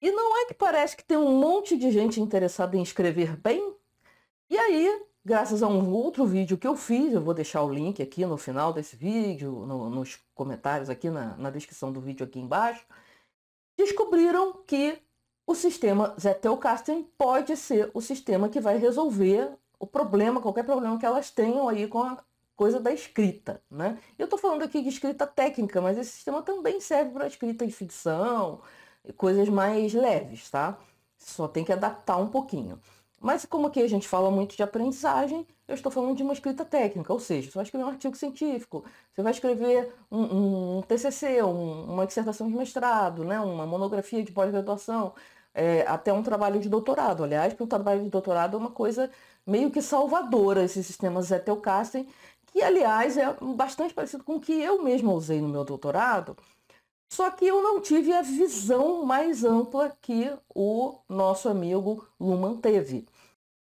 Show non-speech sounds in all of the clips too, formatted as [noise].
E não é que parece que tem um monte de gente interessada em escrever bem? E aí, graças a um outro vídeo que eu fiz, eu vou deixar o link aqui no final desse vídeo, no, nos comentários aqui na, na descrição do vídeo aqui embaixo, descobriram que o sistema Zettelkasten pode ser o sistema que vai resolver o problema, qualquer problema que elas tenham aí com a coisa da escrita, né? Eu estou falando aqui de escrita técnica, mas esse sistema também serve para escrita em ficção, coisas mais leves, tá? Só tem que adaptar um pouquinho. Mas como aqui a gente fala muito de aprendizagem, eu estou falando de uma escrita técnica, ou seja, você vai escrever um artigo científico, você vai escrever um, um TCC, um, uma dissertação de mestrado, né, uma monografia de pós-graduação, é, até um trabalho de doutorado. Aliás, para um trabalho de doutorado é uma coisa meio que salvadora, esses sistemas Zettelkasten, que, aliás, é bastante parecido com o que eu mesma usei no meu doutorado, só que eu não tive a visão mais ampla que o nosso amigo Luman teve.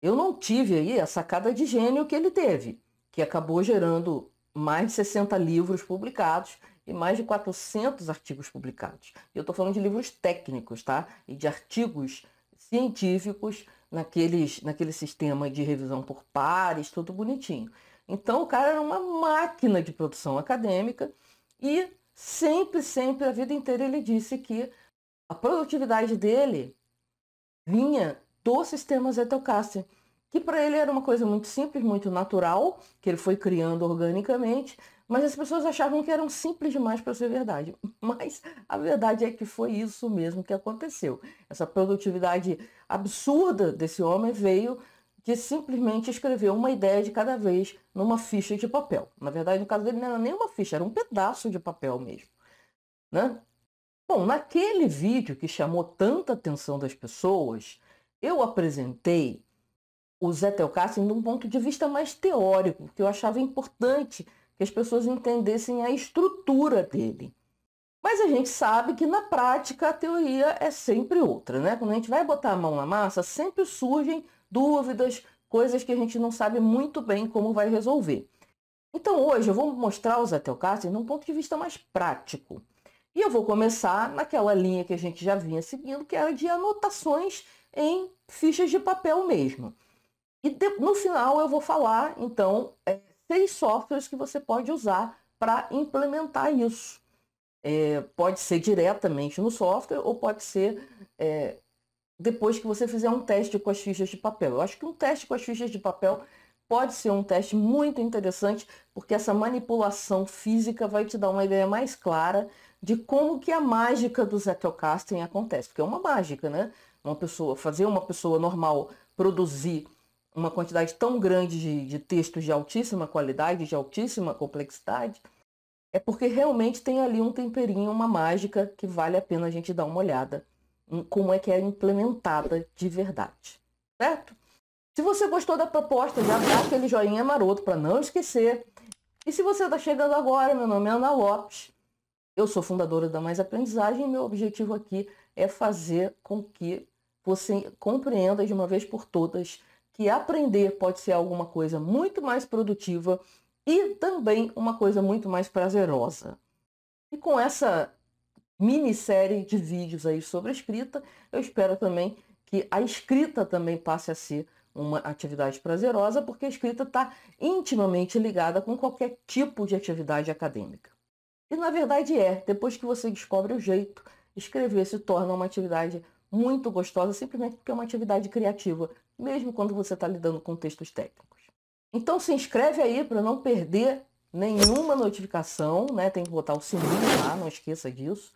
Eu não tive aí a sacada de gênio que ele teve, que acabou gerando mais de 60 livros publicados e mais de 400 artigos publicados. Eu estou falando de livros técnicos, tá? E de artigos científicos naqueles, naquele sistema de revisão por pares, tudo bonitinho. Então o cara era uma máquina de produção acadêmica e sempre, sempre, a vida inteira, ele disse que a produtividade dele vinha dos sistemas Zettelkasten, que para ele era uma coisa muito simples, muito natural, que ele foi criando organicamente, mas as pessoas achavam que eram simples demais para ser verdade. [laughs] Mas a verdade é que foi isso mesmo que aconteceu. Essa produtividade absurda desse homem veio que simplesmente escreveu uma ideia de cada vez numa ficha de papel. Na verdade, no caso dele não era nem uma ficha, era um pedaço de papel mesmo. Né? Bom, naquele vídeo que chamou tanta atenção das pessoas, eu apresentei o Zé Telkassin de um ponto de vista mais teórico, que eu achava importante que as pessoas entendessem a estrutura dele. Mas a gente sabe que na prática a teoria é sempre outra, né? Quando a gente vai botar a mão na massa, sempre surgem dúvidas, coisas que a gente não sabe muito bem como vai resolver. Então hoje eu vou mostrar os atelcáceres num ponto de vista mais prático. E eu vou começar naquela linha que a gente já vinha seguindo, que era é de anotações em fichas de papel mesmo. E no final eu vou falar, então, é, seis softwares que você pode usar para implementar isso. É, pode ser diretamente no software ou pode ser é, depois que você fizer um teste com as fichas de papel. Eu acho que um teste com as fichas de papel pode ser um teste muito interessante, porque essa manipulação física vai te dar uma ideia mais clara de como que a mágica do Zettel Casting acontece, porque é uma mágica, né? Uma pessoa fazer uma pessoa normal produzir uma quantidade tão grande de, de textos de altíssima qualidade, de altíssima complexidade, é porque realmente tem ali um temperinho, uma mágica que vale a pena a gente dar uma olhada como é que é implementada de verdade, certo? Se você gostou da proposta, já dá aquele joinha maroto para não esquecer. E se você está chegando agora, meu nome é Ana Lopes, eu sou fundadora da Mais Aprendizagem e meu objetivo aqui é fazer com que você compreenda de uma vez por todas que aprender pode ser alguma coisa muito mais produtiva e também uma coisa muito mais prazerosa. E com essa minissérie de vídeos aí sobre escrita. Eu espero também que a escrita também passe a ser uma atividade prazerosa, porque a escrita está intimamente ligada com qualquer tipo de atividade acadêmica. E na verdade é, depois que você descobre o jeito, escrever se torna uma atividade muito gostosa, simplesmente porque é uma atividade criativa, mesmo quando você está lidando com textos técnicos. Então se inscreve aí para não perder nenhuma notificação, né? Tem que botar o sininho lá, não esqueça disso.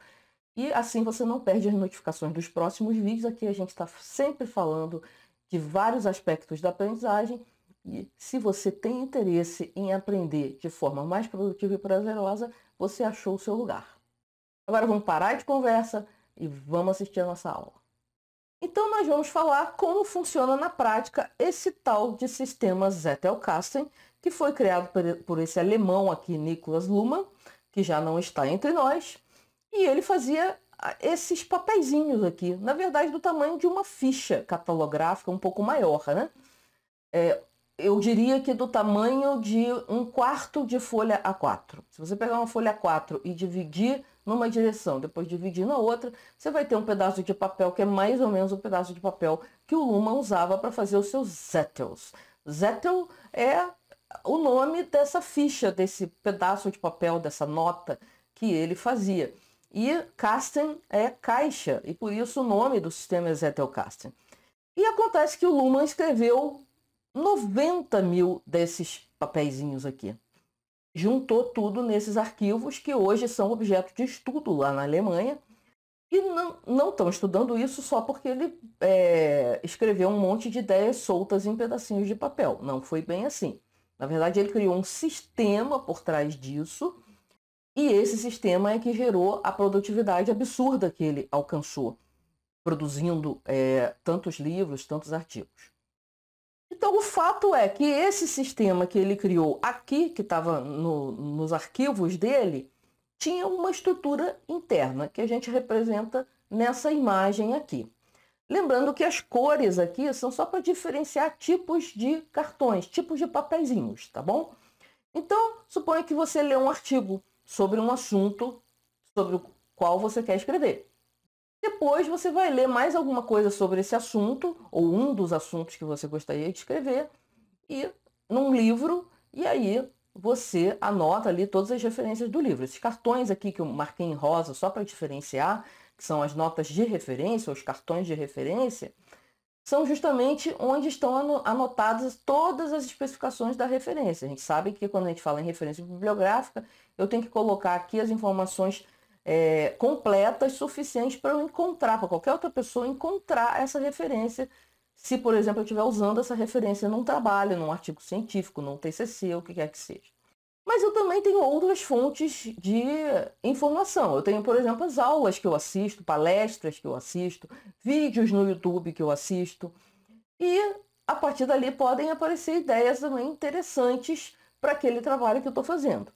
E assim você não perde as notificações dos próximos vídeos. Aqui a gente está sempre falando de vários aspectos da aprendizagem. E se você tem interesse em aprender de forma mais produtiva e prazerosa, você achou o seu lugar. Agora vamos parar de conversa e vamos assistir a nossa aula. Então nós vamos falar como funciona na prática esse tal de sistema Zettelkasten, que foi criado por esse alemão aqui, Nicolas Luhmann, que já não está entre nós, e ele fazia ah, esses papeizinhos aqui, na verdade do tamanho de uma ficha catalográfica um pouco maior, né? É, eu diria que do tamanho de um quarto de folha A4. Se você pegar uma folha A4 e dividir numa direção, depois dividir na outra, você vai ter um pedaço de papel que é mais ou menos o um pedaço de papel que o Luma usava para fazer os seus zetels. Zettel é o nome dessa ficha, desse pedaço de papel, dessa nota que ele fazia. E Kasten é caixa, e por isso o nome do sistema é Zettelkasten. E acontece que o Luhmann escreveu 90 mil desses papeizinhos aqui. Juntou tudo nesses arquivos que hoje são objeto de estudo lá na Alemanha. E não estão estudando isso só porque ele é, escreveu um monte de ideias soltas em pedacinhos de papel. Não foi bem assim. Na verdade, ele criou um sistema por trás disso, e esse sistema é que gerou a produtividade absurda que ele alcançou, produzindo é, tantos livros, tantos artigos. Então, o fato é que esse sistema que ele criou aqui, que estava no, nos arquivos dele, tinha uma estrutura interna que a gente representa nessa imagem aqui. Lembrando que as cores aqui são só para diferenciar tipos de cartões, tipos de papeizinhos, tá bom? Então, suponha que você lê um artigo sobre um assunto sobre o qual você quer escrever. Depois você vai ler mais alguma coisa sobre esse assunto, ou um dos assuntos que você gostaria de escrever, e num livro, e aí você anota ali todas as referências do livro. Esses cartões aqui que eu marquei em rosa, só para diferenciar, que são as notas de referência, os cartões de referência, são justamente onde estão anotadas todas as especificações da referência. A gente sabe que quando a gente fala em referência bibliográfica, eu tenho que colocar aqui as informações é, completas suficientes para eu encontrar, para qualquer outra pessoa encontrar essa referência. Se, por exemplo, eu estiver usando essa referência num trabalho, num artigo científico, num TCC, o que quer que seja. Mas eu também tenho outras fontes de informação. Eu tenho, por exemplo, as aulas que eu assisto, palestras que eu assisto, vídeos no YouTube que eu assisto. E a partir dali podem aparecer ideias também interessantes para aquele trabalho que eu estou fazendo.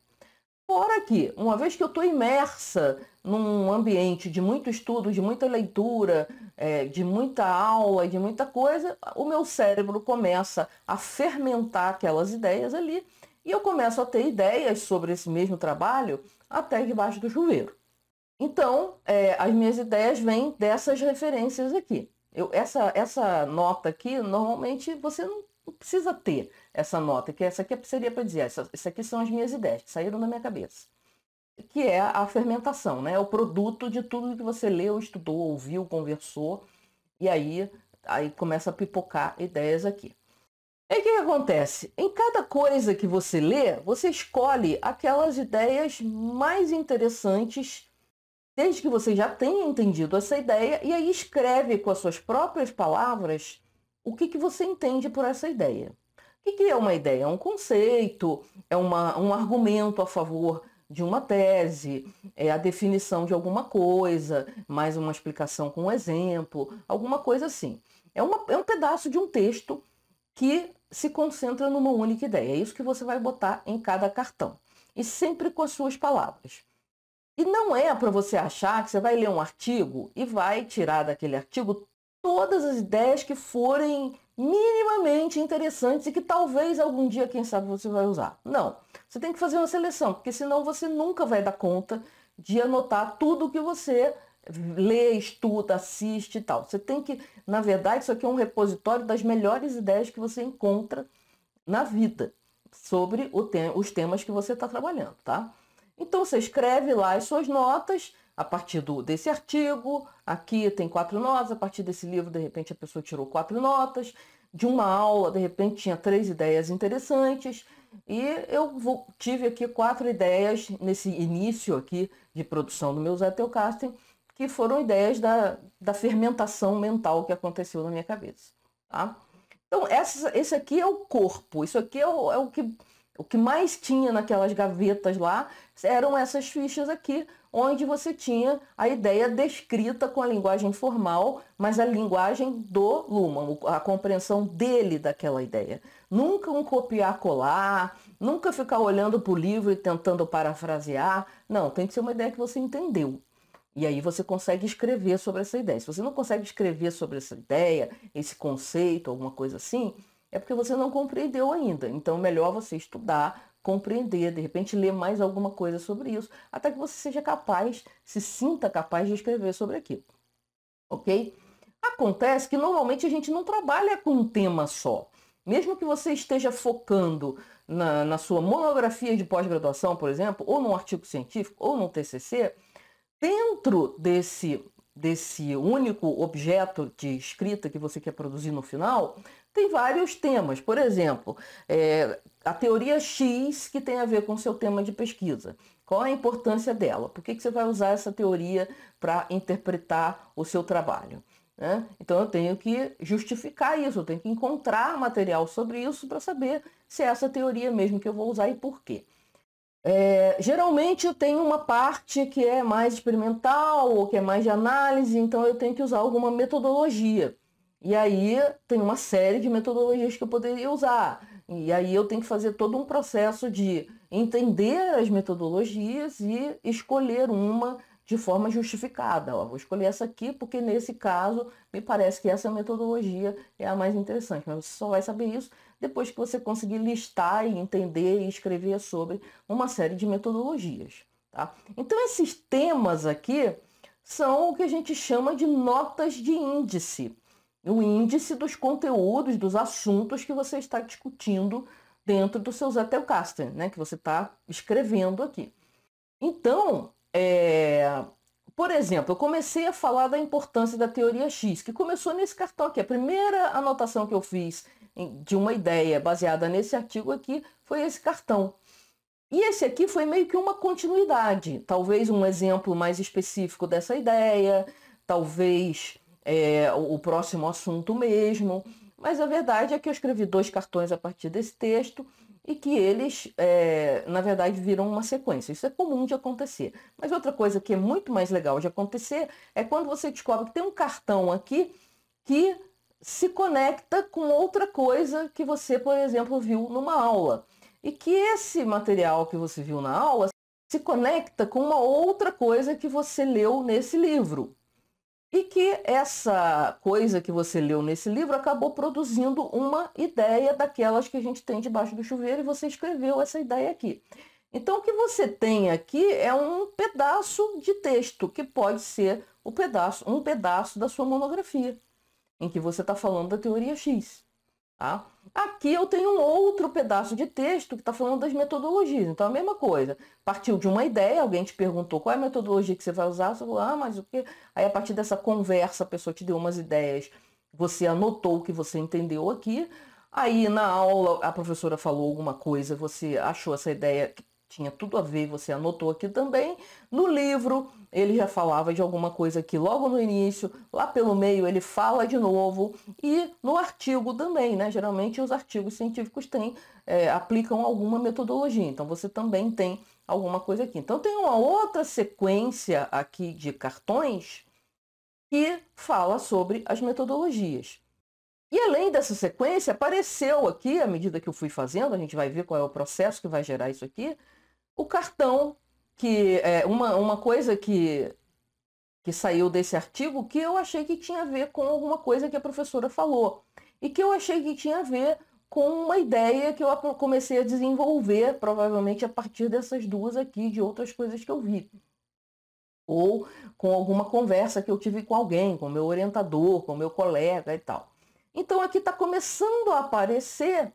Fora que, uma vez que eu estou imersa num ambiente de muito estudo, de muita leitura, é, de muita aula, de muita coisa, o meu cérebro começa a fermentar aquelas ideias ali e eu começo a ter ideias sobre esse mesmo trabalho até debaixo do chuveiro. Então, é, as minhas ideias vêm dessas referências aqui. Eu, essa, essa nota aqui, normalmente você não precisa ter essa nota, que essa aqui seria para dizer, essa, essa aqui são as minhas ideias que saíram da minha cabeça. Que é a fermentação, né? É o produto de tudo que você leu, estudou, ouviu, conversou, e aí, aí começa a pipocar ideias aqui. Aí é o que, que, acontece? Em cada coisa que você lê, você escolhe aquelas ideias mais interessantes, desde que você já tenha entendido essa ideia, e aí escreve com as suas próprias palavras o que, que você entende por essa ideia. O que, que é uma ideia? É um conceito, é uma, um argumento a favor de uma tese, é a definição de alguma coisa, mais uma explicação com um exemplo, alguma coisa assim. É, uma, é um pedaço de um texto que se concentra numa única ideia. É isso que você vai botar em cada cartão. E sempre com as suas palavras. E não é para você achar que você vai ler um artigo e vai tirar daquele artigo todas as ideias que forem minimamente interessantes e que talvez algum dia, quem sabe, você vai usar. Não. Você tem que fazer uma seleção, porque senão você nunca vai dar conta de anotar tudo que você lê, estuda, assiste e tal. Você tem que, na verdade, isso aqui é um repositório das melhores ideias que você encontra na vida sobre te os temas que você está trabalhando, tá? Então você escreve lá as suas notas a partir do, desse artigo. Aqui tem quatro notas, a partir desse livro, de repente, a pessoa tirou quatro notas. De uma aula, de repente, tinha três ideias interessantes. E eu vou, tive aqui quatro ideias nesse início aqui de produção do meu Zé Teocasting que foram ideias da, da fermentação mental que aconteceu na minha cabeça. Tá? Então, essa, esse aqui é o corpo, isso aqui é o, é o que o que mais tinha naquelas gavetas lá eram essas fichas aqui, onde você tinha a ideia descrita com a linguagem formal, mas a linguagem do Luhmann, a compreensão dele daquela ideia. Nunca um copiar-colar, nunca ficar olhando para o livro e tentando parafrasear. Não, tem que ser uma ideia que você entendeu. E aí você consegue escrever sobre essa ideia. Se você não consegue escrever sobre essa ideia, esse conceito, alguma coisa assim, é porque você não compreendeu ainda. Então, é melhor você estudar, compreender, de repente ler mais alguma coisa sobre isso, até que você seja capaz, se sinta capaz de escrever sobre aquilo. Ok? Acontece que normalmente a gente não trabalha com um tema só. Mesmo que você esteja focando na, na sua monografia de pós-graduação, por exemplo, ou num artigo científico, ou num TCC, Dentro desse, desse único objeto de escrita que você quer produzir no final, tem vários temas. Por exemplo, é, a teoria X que tem a ver com o seu tema de pesquisa. Qual a importância dela? Por que, que você vai usar essa teoria para interpretar o seu trabalho? Né? Então eu tenho que justificar isso, eu tenho que encontrar material sobre isso para saber se é essa teoria mesmo que eu vou usar e por quê. É, geralmente eu tenho uma parte que é mais experimental ou que é mais de análise, então eu tenho que usar alguma metodologia. E aí tem uma série de metodologias que eu poderia usar. E aí eu tenho que fazer todo um processo de entender as metodologias e escolher uma de forma justificada. Ó, vou escolher essa aqui porque nesse caso me parece que essa metodologia é a mais interessante, mas você só vai saber isso depois que você conseguir listar e entender e escrever sobre uma série de metodologias. Tá? Então esses temas aqui são o que a gente chama de notas de índice. O índice dos conteúdos, dos assuntos que você está discutindo dentro do seu Zettelkasten, né, que você está escrevendo aqui. Então, é... Por exemplo, eu comecei a falar da importância da teoria X, que começou nesse cartão aqui. A primeira anotação que eu fiz de uma ideia baseada nesse artigo aqui foi esse cartão. E esse aqui foi meio que uma continuidade, talvez um exemplo mais específico dessa ideia, talvez é, o próximo assunto mesmo. Mas a verdade é que eu escrevi dois cartões a partir desse texto e que eles, é, na verdade, viram uma sequência. Isso é comum de acontecer. Mas outra coisa que é muito mais legal de acontecer é quando você descobre que tem um cartão aqui que se conecta com outra coisa que você, por exemplo, viu numa aula. E que esse material que você viu na aula se conecta com uma outra coisa que você leu nesse livro. E que essa coisa que você leu nesse livro acabou produzindo uma ideia daquelas que a gente tem debaixo do chuveiro e você escreveu essa ideia aqui. Então, o que você tem aqui é um pedaço de texto, que pode ser o pedaço, um pedaço da sua monografia, em que você está falando da teoria X. Tá? Aqui eu tenho um outro pedaço de texto que está falando das metodologias. Então, é a mesma coisa. Partiu de uma ideia, alguém te perguntou qual é a metodologia que você vai usar, você falou, ah, mas o que? Aí, a partir dessa conversa, a pessoa te deu umas ideias, você anotou o que você entendeu aqui. Aí, na aula, a professora falou alguma coisa, você achou essa ideia, tinha tudo a ver, você anotou aqui também. No livro, ele já falava de alguma coisa aqui logo no início, lá pelo meio ele fala de novo, e no artigo também, né? Geralmente os artigos científicos têm, é, aplicam alguma metodologia, então você também tem alguma coisa aqui. Então tem uma outra sequência aqui de cartões que fala sobre as metodologias. E além dessa sequência, apareceu aqui, à medida que eu fui fazendo, a gente vai ver qual é o processo que vai gerar isso aqui, o cartão, que é uma, uma coisa que, que saiu desse artigo que eu achei que tinha a ver com alguma coisa que a professora falou. E que eu achei que tinha a ver com uma ideia que eu comecei a desenvolver, provavelmente a partir dessas duas aqui, de outras coisas que eu vi. Ou com alguma conversa que eu tive com alguém, com meu orientador, com meu colega e tal. Então aqui está começando a aparecer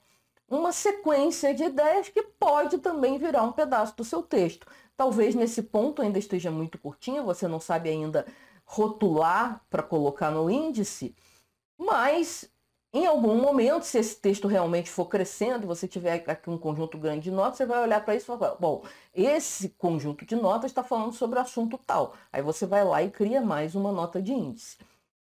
uma sequência de ideias que pode também virar um pedaço do seu texto. Talvez nesse ponto ainda esteja muito curtinho, você não sabe ainda rotular para colocar no índice, mas em algum momento, se esse texto realmente for crescendo, você tiver aqui um conjunto grande de notas, você vai olhar para isso e falar, bom, esse conjunto de notas está falando sobre o assunto tal. Aí você vai lá e cria mais uma nota de índice.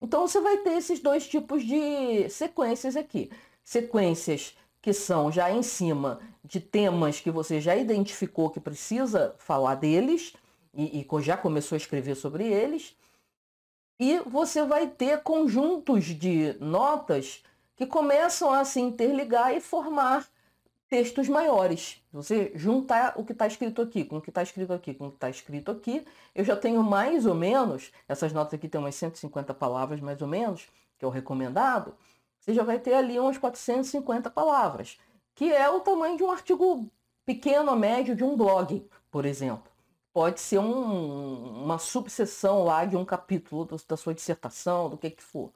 Então você vai ter esses dois tipos de sequências aqui. Sequências que são já em cima de temas que você já identificou que precisa falar deles e, e já começou a escrever sobre eles. E você vai ter conjuntos de notas que começam a se interligar e formar textos maiores. Você juntar o que está escrito aqui com o que está escrito aqui com o que está escrito aqui, eu já tenho mais ou menos, essas notas aqui têm umas 150 palavras mais ou menos, que é o recomendado, você já vai ter ali umas 450 palavras, que é o tamanho de um artigo pequeno, médio, de um blog, por exemplo. Pode ser um, uma subseção lá de um capítulo da sua dissertação, do que que for.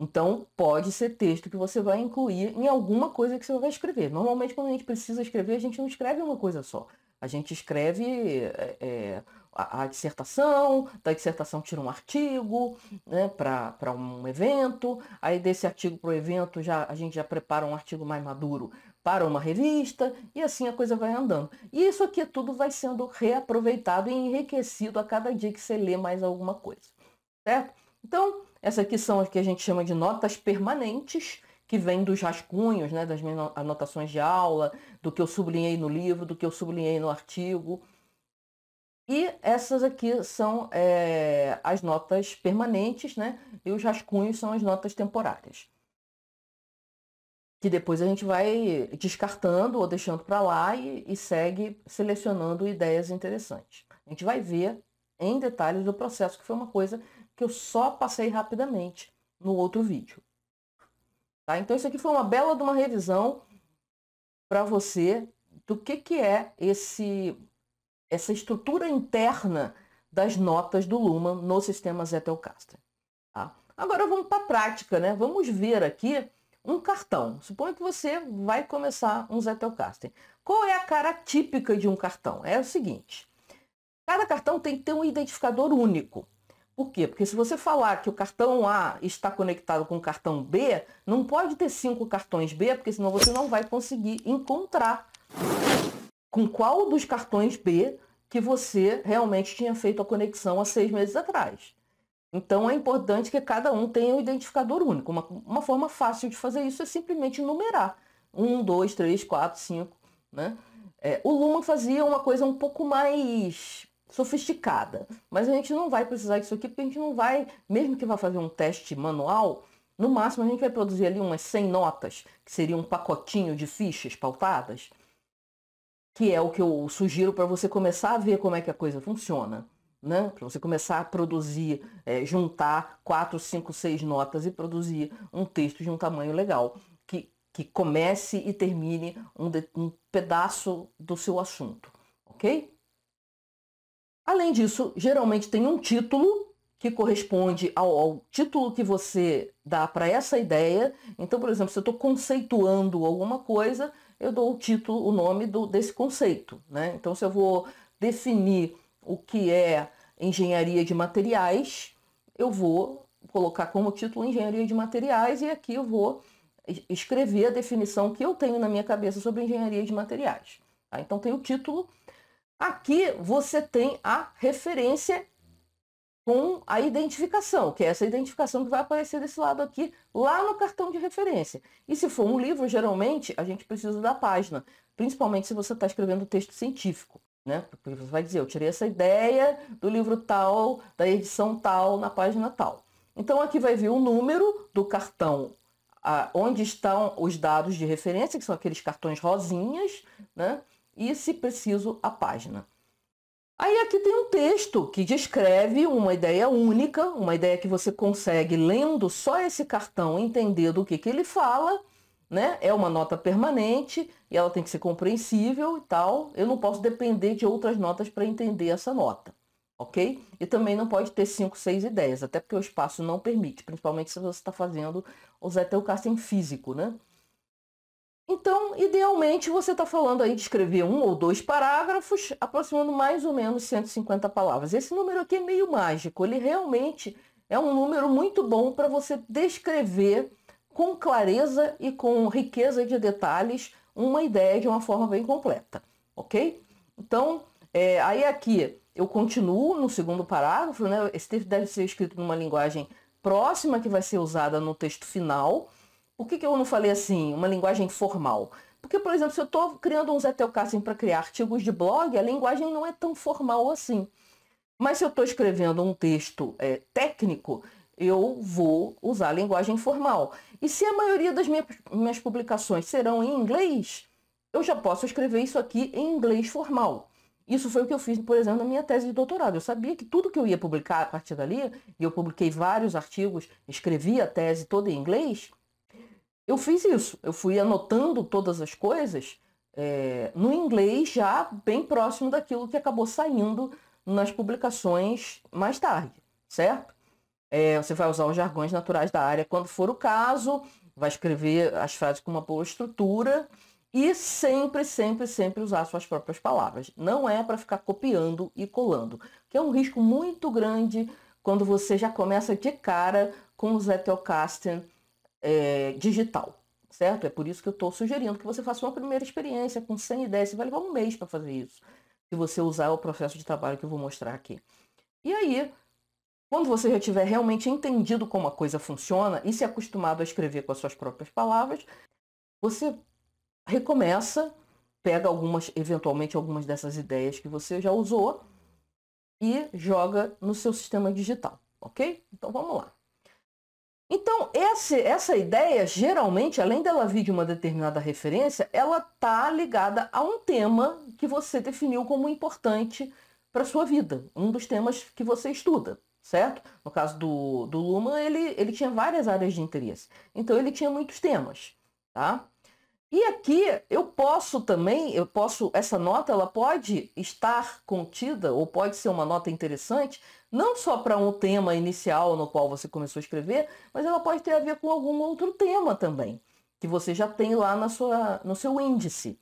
Então, pode ser texto que você vai incluir em alguma coisa que você vai escrever. Normalmente, quando a gente precisa escrever, a gente não escreve uma coisa só. A gente escreve é, é a, a dissertação, da dissertação tira um artigo né, para um evento, aí desse artigo para o evento já, a gente já prepara um artigo mais maduro para uma revista, e assim a coisa vai andando. E isso aqui tudo vai sendo reaproveitado e enriquecido a cada dia que você lê mais alguma coisa, certo? Então, essas aqui são as que a gente chama de notas permanentes, que vêm dos rascunhos, né, das minhas anotações de aula, do que eu sublinhei no livro, do que eu sublinhei no artigo, e essas aqui são é, as notas permanentes, né? E os rascunhos são as notas temporárias. Que depois a gente vai descartando ou deixando para lá e, e segue selecionando ideias interessantes. A gente vai ver em detalhes o processo, que foi uma coisa que eu só passei rapidamente no outro vídeo. Tá? Então isso aqui foi uma bela de uma revisão para você do que, que é esse essa estrutura interna das notas do Luhmann no sistema Zettelkasten. Tá? Agora vamos para a prática, né? Vamos ver aqui um cartão. Suponha que você vai começar um Zettelkasten. Qual é a cara típica de um cartão? É o seguinte: cada cartão tem que ter um identificador único. Por quê? Porque se você falar que o cartão A está conectado com o cartão B, não pode ter cinco cartões B, porque senão você não vai conseguir encontrar com qual dos cartões B que você realmente tinha feito a conexão há seis meses atrás. Então é importante que cada um tenha um identificador único. Uma, uma forma fácil de fazer isso é simplesmente numerar. Um, dois, três, quatro, cinco. Né? É, o Luma fazia uma coisa um pouco mais sofisticada. Mas a gente não vai precisar disso aqui, porque a gente não vai, mesmo que vá fazer um teste manual, no máximo a gente vai produzir ali umas 100 notas, que seria um pacotinho de fichas pautadas que é o que eu sugiro para você começar a ver como é que a coisa funciona. Né? Para você começar a produzir, é, juntar quatro, cinco, seis notas e produzir um texto de um tamanho legal, que, que comece e termine um, de, um pedaço do seu assunto, ok? Além disso, geralmente tem um título que corresponde ao, ao título que você dá para essa ideia. Então, por exemplo, se eu estou conceituando alguma coisa, eu dou o título, o nome do, desse conceito. Né? Então, se eu vou definir o que é engenharia de materiais, eu vou colocar como título engenharia de materiais e aqui eu vou escrever a definição que eu tenho na minha cabeça sobre engenharia de materiais. Tá? Então tem o título. Aqui você tem a referência com a identificação, que é essa identificação que vai aparecer desse lado aqui, lá no cartão de referência. E se for um livro, geralmente a gente precisa da página, principalmente se você está escrevendo texto científico. Né? Porque você vai dizer, eu tirei essa ideia do livro tal, da edição tal, na página tal. Então aqui vai vir o número do cartão a, onde estão os dados de referência, que são aqueles cartões rosinhas, né? e se preciso a página. Aí aqui tem um texto que descreve uma ideia única, uma ideia que você consegue lendo só esse cartão entender do que, que ele fala, né? É uma nota permanente e ela tem que ser compreensível e tal. Eu não posso depender de outras notas para entender essa nota, ok? E também não pode ter cinco, seis e até porque o espaço não permite, principalmente se você está fazendo o Zettelkasten físico, né? Então, idealmente, você está falando aí de escrever um ou dois parágrafos, aproximando mais ou menos 150 palavras. Esse número aqui é meio mágico, ele realmente é um número muito bom para você descrever com clareza e com riqueza de detalhes uma ideia de uma forma bem completa, ok? Então, é, aí aqui eu continuo no segundo parágrafo, né? Esse texto deve ser escrito numa linguagem próxima que vai ser usada no texto final. Por que, que eu não falei assim, uma linguagem formal? Porque, por exemplo, se eu estou criando um Zettelkasten para criar artigos de blog, a linguagem não é tão formal assim. Mas se eu estou escrevendo um texto é, técnico, eu vou usar a linguagem formal. E se a maioria das minhas, minhas publicações serão em inglês, eu já posso escrever isso aqui em inglês formal. Isso foi o que eu fiz, por exemplo, na minha tese de doutorado. Eu sabia que tudo que eu ia publicar a partir dali, e eu publiquei vários artigos, escrevi a tese toda em inglês, eu fiz isso. Eu fui anotando todas as coisas é, no inglês já bem próximo daquilo que acabou saindo nas publicações mais tarde, certo? É, você vai usar os jargões naturais da área quando for o caso, vai escrever as frases com uma boa estrutura e sempre, sempre, sempre usar suas próprias palavras. Não é para ficar copiando e colando, que é um risco muito grande quando você já começa de cara com o Zettelkasten é, digital, certo? É por isso que eu estou sugerindo que você faça uma primeira experiência com 100 ideias. Você vai levar um mês para fazer isso, se você usar o processo de trabalho que eu vou mostrar aqui. E aí, quando você já tiver realmente entendido como a coisa funciona e se acostumado a escrever com as suas próprias palavras, você recomeça, pega algumas, eventualmente algumas dessas ideias que você já usou e joga no seu sistema digital, ok? Então vamos lá. Então, esse, essa ideia, geralmente, além dela vir de uma determinada referência, ela está ligada a um tema que você definiu como importante para a sua vida, um dos temas que você estuda, certo? No caso do, do Luma, ele, ele tinha várias áreas de interesse. Então, ele tinha muitos temas, tá? E aqui eu posso também, eu posso, essa nota ela pode estar contida ou pode ser uma nota interessante, não só para um tema inicial no qual você começou a escrever, mas ela pode ter a ver com algum outro tema também, que você já tem lá na sua, no seu índice.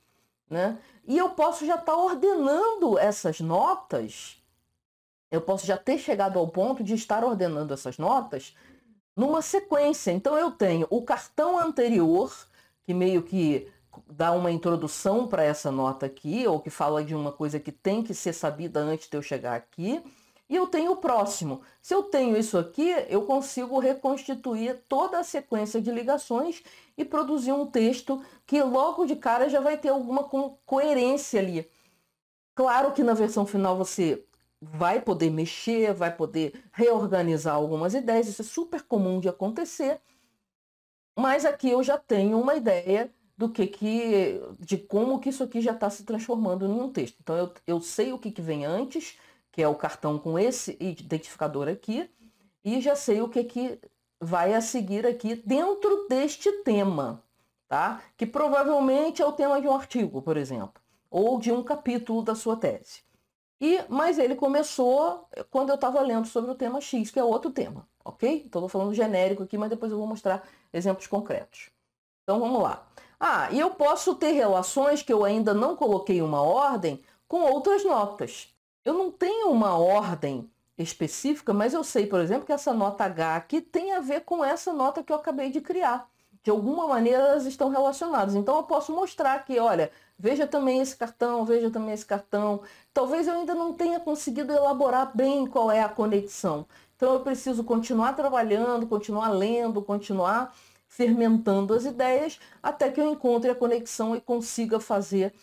Né? E eu posso já estar tá ordenando essas notas, eu posso já ter chegado ao ponto de estar ordenando essas notas numa sequência. Então eu tenho o cartão anterior que meio que dá uma introdução para essa nota aqui, ou que fala de uma coisa que tem que ser sabida antes de eu chegar aqui. E eu tenho o próximo. Se eu tenho isso aqui, eu consigo reconstituir toda a sequência de ligações e produzir um texto que logo de cara já vai ter alguma co coerência ali. Claro que na versão final você vai poder mexer, vai poder reorganizar algumas ideias, isso é super comum de acontecer, mas aqui eu já tenho uma ideia do que, que de como que isso aqui já está se transformando em um texto. Então eu, eu sei o que, que vem antes, que é o cartão com esse identificador aqui, e já sei o que, que vai a seguir aqui dentro deste tema, tá? Que provavelmente é o tema de um artigo, por exemplo, ou de um capítulo da sua tese. E, mas ele começou eh, quando eu estava lendo sobre o tema X, que é outro tema, ok? Então, estou falando genérico aqui, mas depois eu vou mostrar exemplos concretos. Então, vamos lá. Ah, e eu posso ter relações que eu ainda não coloquei uma ordem com outras notas. Eu não tenho uma ordem específica, mas eu sei, por exemplo, que essa nota H aqui tem a ver com essa nota que eu acabei de criar. De alguma maneira elas estão relacionadas. Então eu posso mostrar que, olha, Veja também esse cartão, veja também esse cartão. Talvez eu ainda não tenha conseguido elaborar bem qual é a conexão. Então eu preciso continuar trabalhando, continuar lendo, continuar fermentando as ideias até que eu encontre a conexão e consiga fazer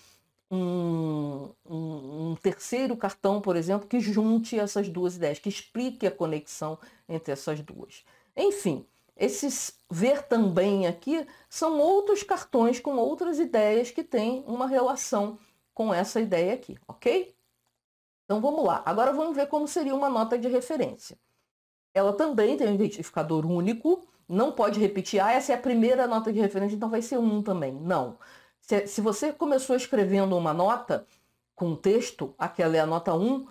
um, um, um, terceiro cartão, por exemplo, que junte essas duas ideias, que explique a conexão entre essas duas. Enfim, esses ver também aqui são outros cartões com outras ideias que têm uma relação com essa ideia aqui, ok? Então vamos lá. Agora vamos ver como seria uma nota de referência. Ela também tem um identificador único, não pode repetir, ah, essa é a primeira nota de referência, então vai ser um também. Não. Se, se você começou escrevendo uma nota com texto, aquela é a nota 1,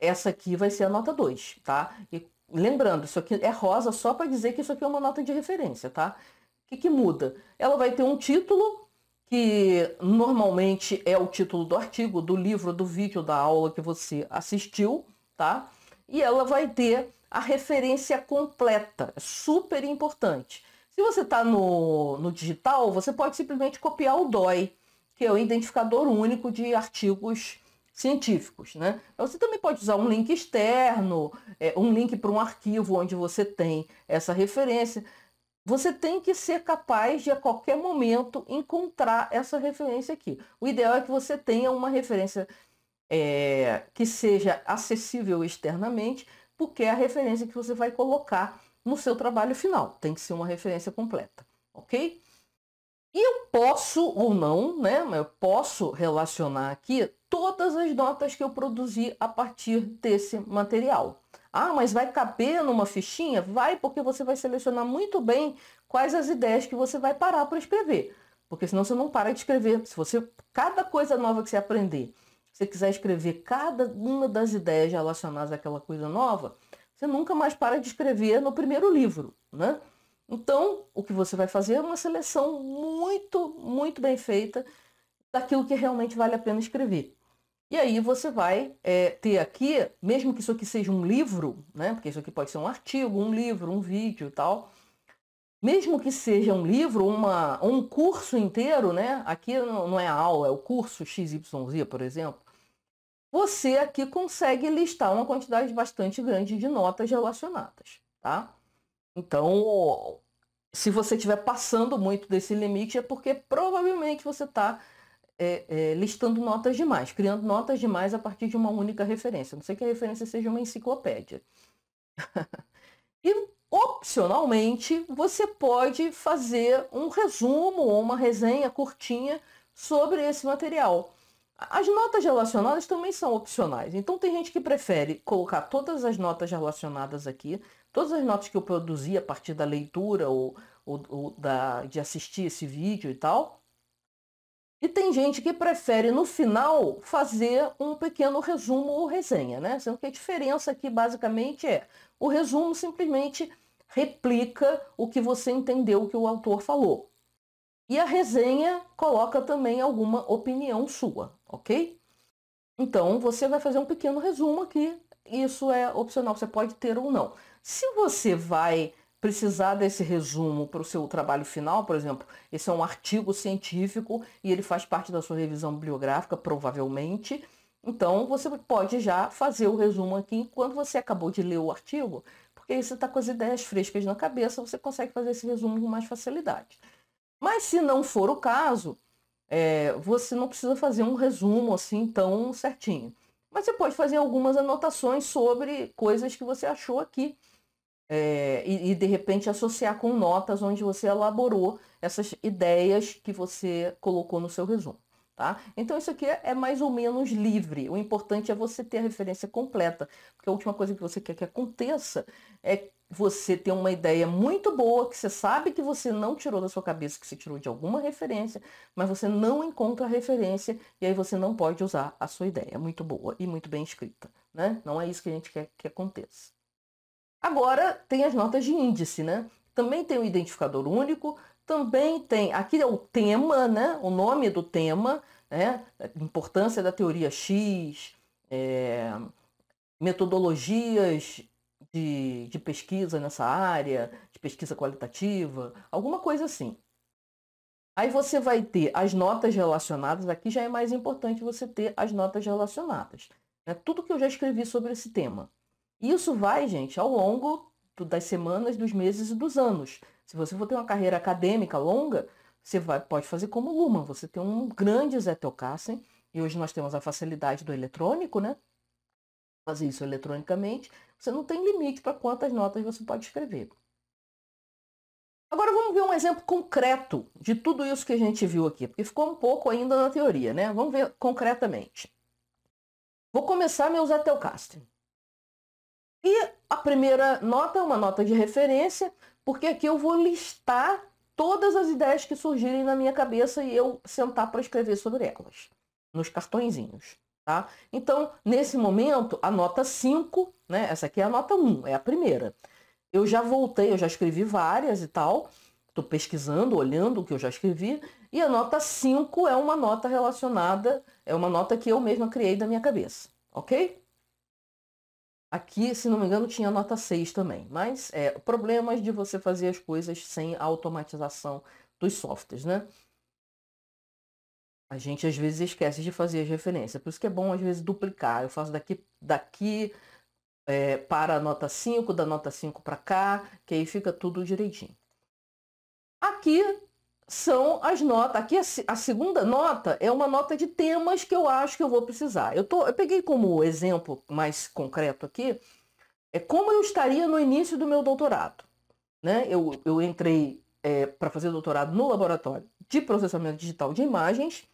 essa aqui vai ser a nota 2, tá? E lembrando, isso aqui é rosa só para dizer que isso aqui é uma nota de referência, tá? O que, que muda? Ela vai ter um título, que normalmente é o título do artigo, do livro, do vídeo, da aula que você assistiu, tá? E ela vai ter a referência completa, é super importante. Se você está no, no digital, você pode simplesmente copiar o DOI, que é o identificador único de artigos científicos, né? Então, você também pode usar um link externo, é, um link para um arquivo onde você tem essa referência. Você tem que ser capaz de a qualquer momento encontrar essa referência aqui. O ideal é que você tenha uma referência é, que seja acessível externamente, porque é a referência que você vai colocar no seu trabalho final. Tem que ser uma referência completa, ok? E eu posso ou não, né? Eu posso relacionar aqui todas as notas que eu produzi a partir desse material. Ah, mas vai caber numa fichinha? Vai, porque você vai selecionar muito bem quais as ideias que você vai parar para escrever. Porque senão você não para de escrever. Se você cada coisa nova que você aprender, você quiser escrever cada uma das ideias relacionadas àquela coisa nova, você nunca mais para de escrever no primeiro livro, né? Então, o que você vai fazer é uma seleção muito, muito bem feita daquilo que realmente vale a pena escrever. E aí você vai é, ter aqui, mesmo que isso aqui seja um livro, né? Porque isso aqui pode ser um artigo, um livro, um vídeo e tal. Mesmo que seja um livro, uma, um curso inteiro, né? Aqui não é a aula, é o curso XYZ, por exemplo. Você aqui consegue listar uma quantidade bastante grande de notas relacionadas, tá? Então, se você estiver passando muito desse limite, é porque provavelmente você está é, é, listando notas demais, criando notas demais a partir de uma única referência, a não sei que a referência seja uma enciclopédia. [laughs] e, opcionalmente, você pode fazer um resumo ou uma resenha curtinha sobre esse material. As notas relacionadas também são opcionais, então tem gente que prefere colocar todas as notas relacionadas aqui, todas as notas que eu produzi a partir da leitura ou, ou, ou da, de assistir esse vídeo e tal e tem gente que prefere, no final, fazer um pequeno resumo ou resenha, né? Sendo que a diferença aqui, basicamente, é o resumo simplesmente replica o que você entendeu que o autor falou. E a resenha coloca também alguma opinião sua, ok? Então, você vai fazer um pequeno resumo aqui. Isso é opcional, você pode ter ou não. Se você vai precisar desse resumo para o seu trabalho final, por exemplo, esse é um artigo científico e ele faz parte da sua revisão bibliográfica, provavelmente. Então, você pode já fazer o resumo aqui enquanto você acabou de ler o artigo, porque aí você está com as ideias frescas na cabeça, você consegue fazer esse resumo com mais facilidade. Mas se não for o caso, é, você não precisa fazer um resumo assim tão certinho. Mas você pode fazer algumas anotações sobre coisas que você achou aqui é, e, e, de repente associar com notas onde você elaborou essas ideias que você colocou no seu resumo. Tá? Então isso aqui é mais ou menos livre. O importante é você ter a referência completa, porque a última coisa que você quer que aconteça é você ter uma ideia muito boa que você sabe que você não tirou da sua cabeça, que você tirou de alguma referência, mas você não encontra a referência e aí você não pode usar a sua ideia é muito boa e muito bem escrita, né? Não é isso que a gente quer que aconteça. Agora tem as notas de índice, né? Também tem o identificador único, também tem, aqui é o tema, né? O nome do tema, né? Importância da teoria X, é, metodologias de, de pesquisa nessa área, de pesquisa qualitativa, alguma coisa assim. Aí você vai ter as notas relacionadas, aqui já é mais importante você ter as notas relacionadas. é Tudo que eu já escrevi sobre esse tema. E isso vai, gente, ao longo das semanas, dos meses e dos anos. Se você for ter uma carreira acadêmica longa, você vai, pode fazer como Luman, você tem um grande Zettelkasten, e hoje nós temos a facilidade do eletrônico, né? Fazer isso eletronicamente, você não tem limite para quantas notas você pode escrever. Agora vamos ver um exemplo concreto de tudo isso que a gente viu aqui, porque ficou um pouco ainda na teoria, né? Vamos ver concretamente. Vou começar meu Zettelkasten. E a primeira nota é uma nota de referência, porque aqui eu vou listar todas as ideias que surgirem na minha cabeça e eu sentar para escrever sobre elas, nos cartõezinhos. Tá? Então, nesse momento, a nota 5, né? essa aqui é a nota 1, é a primeira. Eu já voltei, eu já escrevi várias e tal, estou pesquisando, olhando o que eu já escrevi, e a nota 5 é uma nota relacionada, é uma nota que eu mesma criei da minha cabeça, ok? Aqui, se não me engano, tinha nota 6 também. Mas é, problemas de você fazer as coisas sem a automatização dos softwares, né? A gente às vezes esquece de fazer as referências. Por isso que é bom às vezes duplicar. Eu faço daqui, daqui é, para a nota 5, da nota 5 para cá, que aí fica tudo direitinho. Aqui são as notas. Aqui a, segunda nota é uma nota de temas que eu acho que eu vou precisar. Eu, tô, eu peguei como exemplo mais concreto aqui, é como eu estaria no início do meu doutorado. Né? Eu, eu entrei é, para fazer doutorado no laboratório de processamento digital de imagens,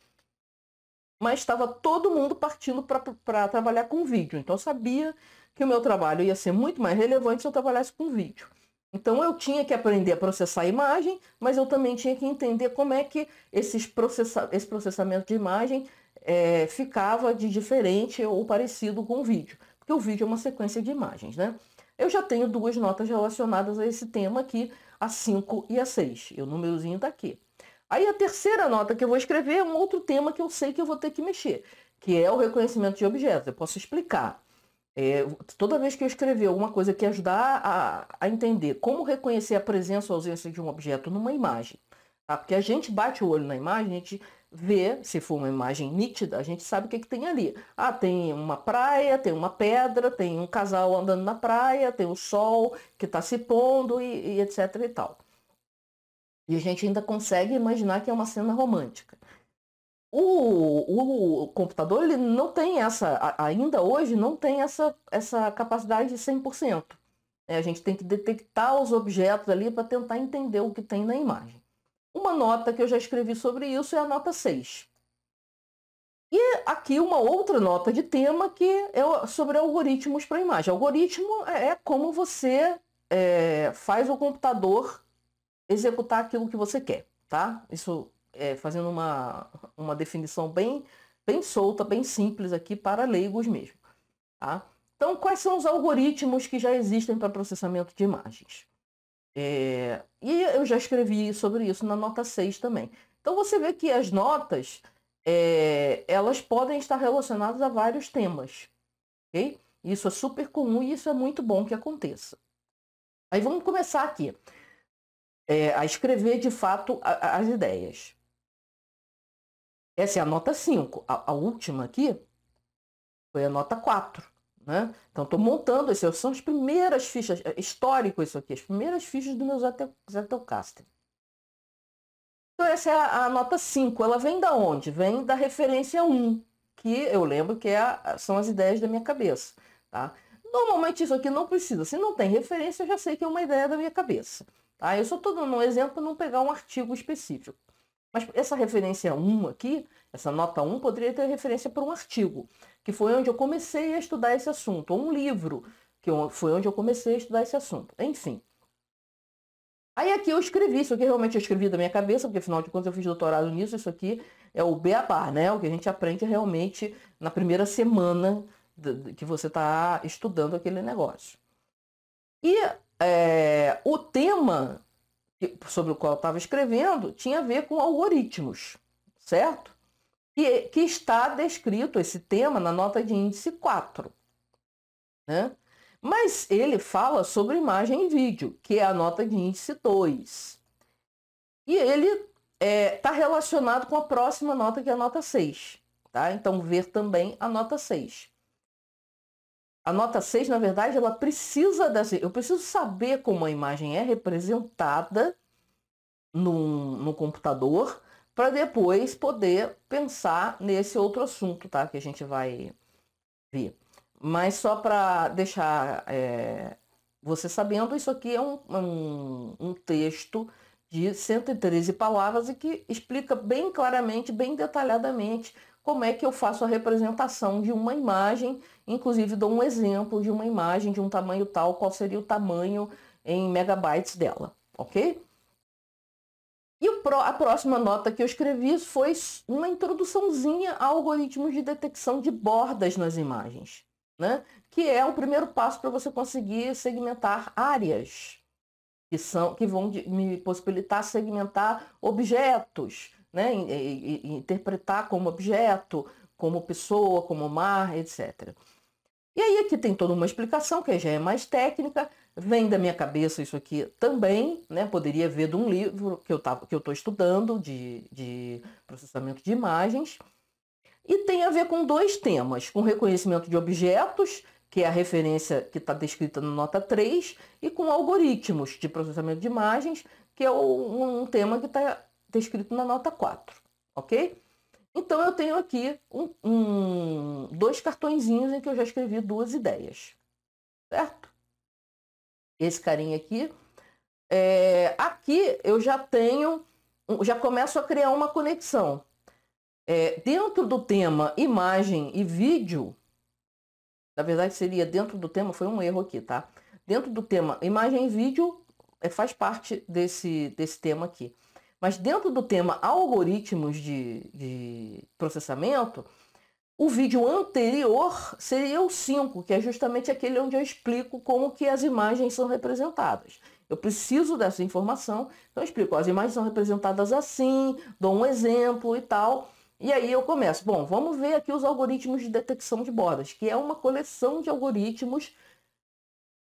mas estava todo mundo partindo para trabalhar com vídeo. Então eu sabia que o meu trabalho ia ser muito mais relevante se eu trabalhasse com vídeo. Então eu tinha que aprender a processar a imagem, mas eu também tinha que entender como é que esses processa esse processamento de imagem é, ficava de diferente ou parecido com o vídeo, porque o vídeo é uma sequência de imagens, né? Eu já tenho duas notas relacionadas a esse tema aqui, a 5 e a 6, e o númerozinho está aqui. Aí a terceira nota que eu vou escrever é um outro tema que eu sei que eu vou ter que mexer, que é o reconhecimento de objetos. Eu posso explicar é, toda vez que eu escrever alguma coisa que ajudar a, a entender como reconhecer a presença ou ausência de um objeto numa imagem, tá? porque a gente bate o olho na imagem, a gente vê, se for uma imagem nítida, a gente sabe o que, que tem ali. Ah, tem uma praia, tem uma pedra, tem um casal andando na praia, tem o sol que está se pondo e, e, etc e tal. E a gente ainda consegue imaginar que é uma cena romântica. O, o computador ele não tem essa, ainda hoje não tem essa, essa capacidade de 100%. É, a gente tem que detectar os objetos ali para tentar entender o que tem na imagem. Uma nota que eu já escrevi sobre isso é a nota 6. E aqui uma outra nota de tema que é sobre algoritmos para imagem. Algoritmo é, é como você é, faz o computador executar aquilo que você quer, tá? Isso é, fazendo uma, uma definição bem, bem solta, bem simples aqui para leigos mesmo. Tá? Então, quais são os algoritmos que já existem para processamento de imagens? É, e eu já escrevi sobre isso na nota 6 também. Então, você vê que as notas, é, elas podem estar relacionadas a vários temas. Okay? Isso é super comum e isso é muito bom que aconteça. Aí vamos começar aqui. É, a escrever de fato a, as ideias. Essa é assim, a nota 5. A, a última aqui foi a nota 4. Né? Então, estou montando, essas são as primeiras fichas, é histórico isso aqui, as primeiras fichas do meu Zettelkasten. Então, essa é a, a nota 5. Ela vem da onde? Vem da referência 1, que eu lembro que é a, são as ideias da minha cabeça. Tá? Normalmente isso aqui não precisa. Se não tem referência, eu já sei que é uma ideia da minha cabeça. Tá? Eu só estou dando um exemplo para não pegar um artigo específico. Mas essa referência 1 aqui, essa nota 1, poderia ter referência para um artigo, que foi onde eu comecei a estudar esse assunto, ou um livro, que foi onde eu comecei a estudar esse assunto. Enfim. Aí aqui eu escrevi, isso aqui realmente eu escrevi da minha cabeça, porque afinal de contas eu fiz doutorado nisso, isso aqui é o beabá, né? O que a gente aprende realmente na primeira semana que você está estudando aquele negócio. E é, o tema sobre o qual eu estava escrevendo tinha a ver com algoritmos, certo? Que, é, que está descrito esse tema na nota de índice 4. Né? Mas ele fala sobre imagem e vídeo, que é a nota de índice 2. E ele está é, tá relacionado com a próxima nota, que é a nota 6. Tá? Então, ver também a nota 6. A nota 6, na verdade, ela precisa dessa. Eu preciso saber como a imagem é representada no, no computador para depois poder pensar nesse outro assunto, tá? Que a gente vai ver. Mas só para deixar é, você sabendo, isso aqui é um, é um, um texto de 113 palavras e que explica bem claramente, bem detalhadamente, como é que eu faço a representação de uma imagem Inclusive, dou um exemplo de uma imagem de um tamanho tal, qual seria o tamanho em megabytes dela, ok? E a próxima nota que eu escrevi foi uma introduçãozinha a algoritmos de detecção de bordas nas imagens, né? que é o primeiro passo para você conseguir segmentar áreas, que, são, que vão me possibilitar segmentar objetos, né? E, e, e interpretar como objeto, como pessoa, como mar, etc. E aí aqui tem toda uma explicação que já é mais técnica, vem da minha cabeça isso aqui também, né? Poderia ver de um livro que eu tava, que eu estou estudando de, de processamento de imagens. E tem a ver com dois temas, com reconhecimento de objetos, que é a referência que está descrita na nota 3, e com algoritmos de processamento de imagens, que é um, um tema que está descrito na nota 4, ok? Então eu tenho aqui um, um, dois cartõezinhos em que eu já escrevi duas ideias, certo? Esse carinha aqui. É, aqui eu já tenho, já começo a criar uma conexão. É, dentro do tema imagem e vídeo, na verdade seria dentro do tema, foi um erro aqui, tá? Dentro do tema imagem e vídeo, é, faz parte desse, desse tema aqui. Mas dentro do tema algoritmos de, de processamento, o vídeo anterior seria o 5, que é justamente aquele onde eu explico como que as imagens são representadas. Eu preciso dessa informação, então eu explico, as imagens são representadas assim, dou um exemplo e tal. E aí eu começo, bom, vamos ver aqui os algoritmos de detecção de bordas, que é uma coleção de algoritmos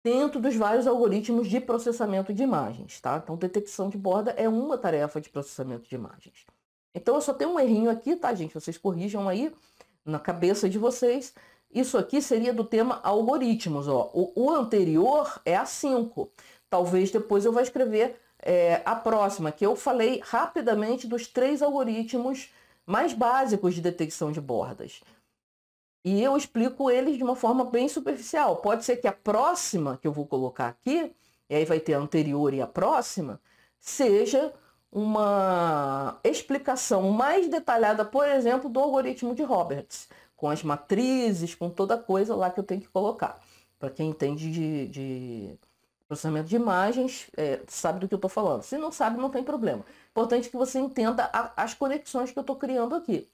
dentro dos vários algoritmos de processamento de imagens, tá? Então, detecção de borda é uma tarefa de processamento de imagens. Então, eu só tenho um errinho aqui, tá, gente? Vocês corrijam aí na cabeça de vocês. Isso aqui seria do tema algoritmos, ó. O, o anterior é a 5. Talvez depois eu vá escrever é, a próxima, que eu falei rapidamente dos três algoritmos mais básicos de detecção de bordas. E eu explico eles de uma forma bem superficial. Pode ser que a próxima que eu vou colocar aqui, e aí vai ter a anterior e a próxima, seja uma explicação mais detalhada, por exemplo, do algoritmo de Roberts, com as matrizes, com toda coisa lá que eu tenho que colocar. Para quem entende de, de, processamento de imagens, é, sabe do que eu estou falando. Se não sabe, não tem problema. Importante que você entenda a, as conexões que eu estou criando aqui.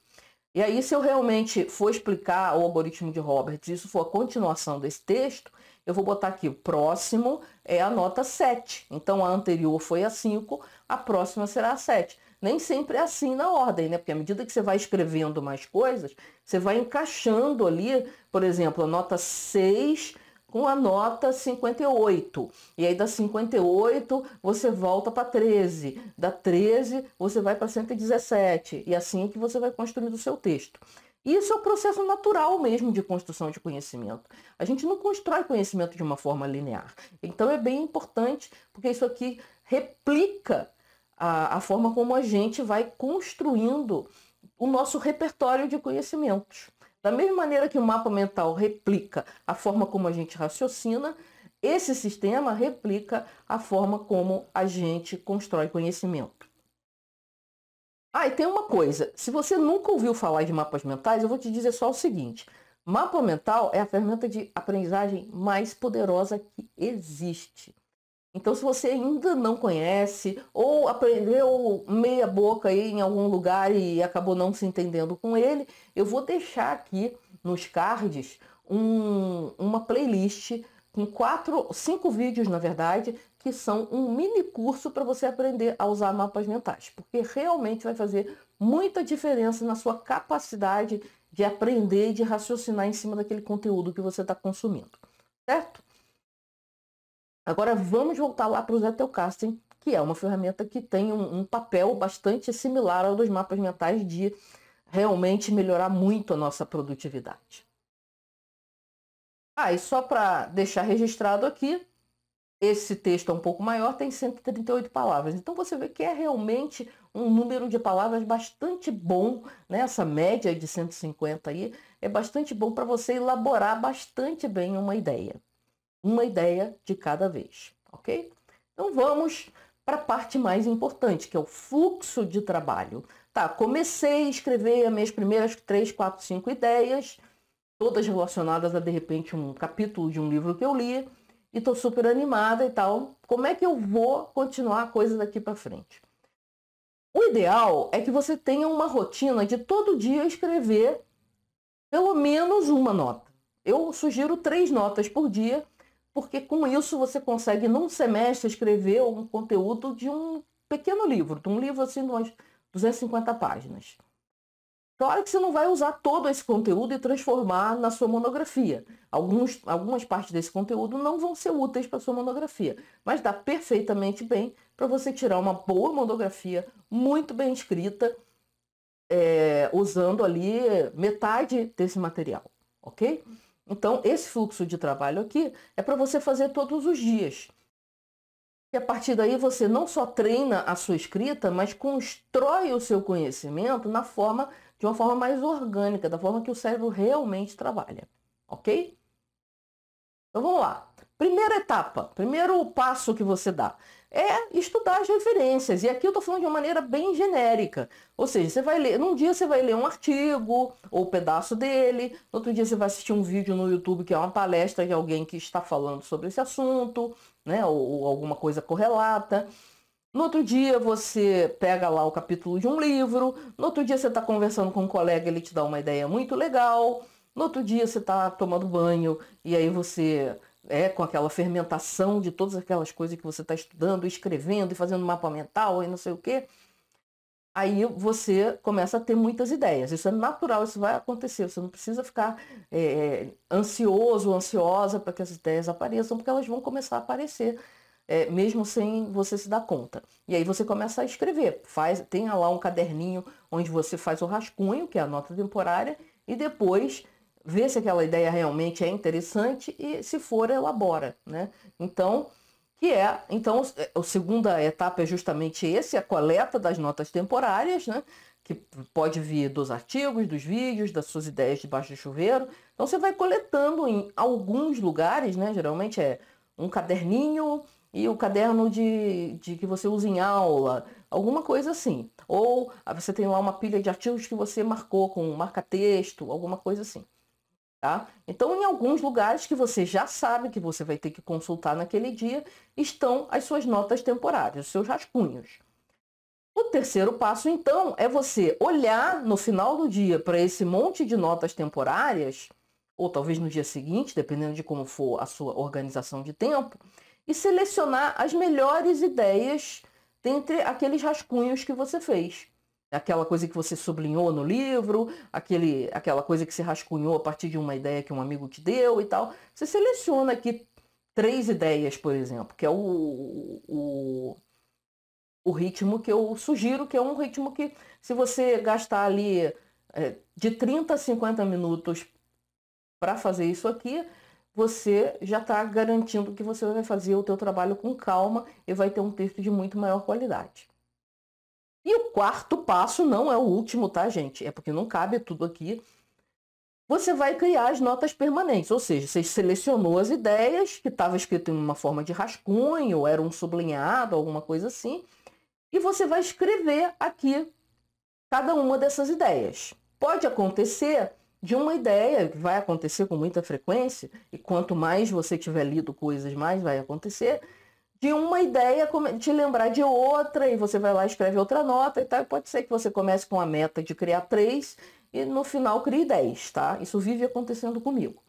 E aí, se eu realmente for explicar o algoritmo de Roberts, isso for a continuação desse texto, eu vou botar aqui, o próximo é a nota 7. Então, a anterior foi a 5, a próxima será a 7. Nem sempre é assim na ordem, né? Porque à medida que você vai escrevendo mais coisas, você vai encaixando ali, por exemplo, a nota 6 com a nota 58. E aí da 58 você volta para 13, da 13 você vai para 117 e assim é que você vai construindo o seu texto. Isso é o processo natural mesmo de construção de conhecimento. A gente não constrói conhecimento de uma forma linear. Então é bem importante, porque isso aqui replica a, a forma como a gente vai construindo o nosso repertório de conhecimentos. Da mesma maneira que o mapa mental replica a forma como a gente raciocina, esse sistema replica a forma como a gente constrói conhecimento. Ah, e tem uma coisa: se você nunca ouviu falar de mapas mentais, eu vou te dizer só o seguinte. Mapa mental é a ferramenta de aprendizagem mais poderosa que existe. Então, se você ainda não conhece ou aprendeu meia boca aí em algum lugar e acabou não se entendendo com ele, eu vou deixar aqui nos cards um, uma playlist com quatro, cinco vídeos, na verdade, que são um mini curso para você aprender a usar mapas mentais, porque realmente vai fazer muita diferença na sua capacidade de aprender e de raciocinar em cima daquele conteúdo que você está consumindo, certo? Agora vamos voltar lá para o Zettelkasten, que é uma ferramenta que tem um, um, papel bastante similar ao dos mapas mentais de realmente melhorar muito a nossa produtividade. Ah, e só para deixar registrado aqui, esse texto é um pouco maior, tem 138 palavras. Então você vê que é realmente um número de palavras bastante bom, né? essa média de 150 aí é bastante bom para você elaborar bastante bem uma ideia uma ideia de cada vez, ok? Então vamos para a parte mais importante, que é o fluxo de trabalho. Tá, comecei a escrever as minhas primeiras 3, 4, 5 ideias, todas relacionadas a de repente um capítulo de um livro que eu li, e estou super animada e tal. Como é que eu vou continuar a coisa daqui para frente? O ideal é que você tenha uma rotina de todo dia escrever pelo menos uma nota. Eu sugiro três notas por dia porque com isso você consegue, num semestre, escrever um conteúdo de um pequeno livro, de um livro assim de umas 250 páginas. Claro que você não vai usar todo esse conteúdo e transformar na sua monografia. Alguns, algumas partes desse conteúdo não vão ser úteis para sua monografia, mas dá perfeitamente bem para você tirar uma boa monografia, muito bem escrita, é, usando ali metade desse material, ok? Então, esse fluxo de trabalho aqui é para você fazer todos os dias. E a partir daí você não só treina a sua escrita, mas constrói o seu conhecimento na forma de uma forma mais orgânica, da forma que o cérebro realmente trabalha, ok? Então vamos lá. Primeira etapa, primeiro passo que você dá é estudar as referências. E aqui eu estou falando de uma maneira bem genérica. Ou seja, você vai ler, num dia você vai ler um artigo ou um pedaço dele, no outro dia você vai assistir um vídeo no YouTube que é uma palestra de alguém que está falando sobre esse assunto, né? Ou, ou alguma coisa correlata. No outro dia você pega lá o capítulo de um livro, no outro dia você está conversando com um colega, e ele te dá uma ideia muito legal, no outro dia você está tomando banho e aí você é, com aquela fermentação de todas aquelas coisas que você está estudando, escrevendo e fazendo mapa mental e não sei o quê, aí você começa a ter muitas ideias. Isso é natural, isso vai acontecer. Você não precisa ficar é, é ansioso, ansiosa para que as ideias apareçam, porque elas vão começar a aparecer. É, mesmo sem você se dar conta. E aí você começa a escrever. Faz, tenha lá um caderninho onde você faz o rascunho, que é a nota temporária, e depois vê se aquela ideia realmente é interessante e, se for, elabora. Né? Então, que é, então, a é, segunda etapa é justamente esse, a coleta das notas temporárias, né? que pode vir dos artigos, dos vídeos, das suas ideias debaixo do chuveiro. Então você vai coletando em alguns lugares, né? Geralmente é um caderninho e o caderno de, de que você usa em aula, alguma coisa assim. Ou ah, você tem lá uma pilha de artigos que você marcou com um marca-texto, alguma coisa assim. Tá? Então, em alguns lugares que você já sabe que você vai ter que consultar naquele dia, estão as suas notas temporárias, os seus rascunhos. O terceiro passo, então, é você olhar no final do dia para esse monte de notas temporárias, ou talvez no dia seguinte, dependendo de como for a sua organização de tempo, e selecionar as melhores ideias dentre aqueles rascunhos que você fez aquela coisa que você sublinhou no livro, aquele, aquela coisa que você rascunhou a partir de uma ideia que um amigo te deu e tal. Você seleciona aqui três ideias, por exemplo, que é o, o, o ritmo que eu sugiro, que é um ritmo que, se você gastar ali é, de 30 a 50 minutos para fazer isso aqui, você já está garantindo que você vai fazer o teu trabalho com calma e vai ter um texto de muito maior qualidade. E o quarto passo não é o último, tá, gente? É porque não cabe tudo aqui. Você vai criar as notas permanentes, ou seja, você selecionou as ideias que estava escrito em uma forma de rascunho, era um sublinhado, alguma coisa assim, e você vai escrever aqui cada uma dessas ideias. Pode acontecer de uma ideia, que vai acontecer com muita frequência, e quanto mais você tiver lido coisas, mais vai acontecer, de uma ideia te lembrar de outra, e você vai lá e escreve outra nota e tal. Pode ser que você comece com a meta de criar três e no final crie dez, tá? Isso vive acontecendo comigo.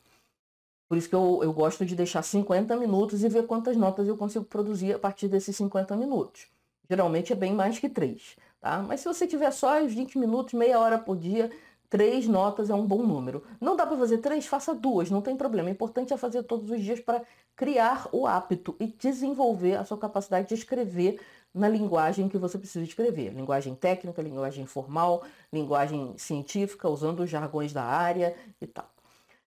Por isso que eu, eu gosto de deixar 50 minutos e ver quantas notas eu consigo produzir a partir desses 50 minutos. Geralmente é bem mais que três, tá? Mas se você tiver só 20 minutos, meia hora por dia, Três notas é um bom número. Não dá para fazer três, faça duas, não tem problema. O importante é fazer todos os dias para criar o hábito e desenvolver a sua capacidade de escrever na linguagem que você precisa escrever. Linguagem técnica, linguagem formal, linguagem científica, usando os jargões da área e tal.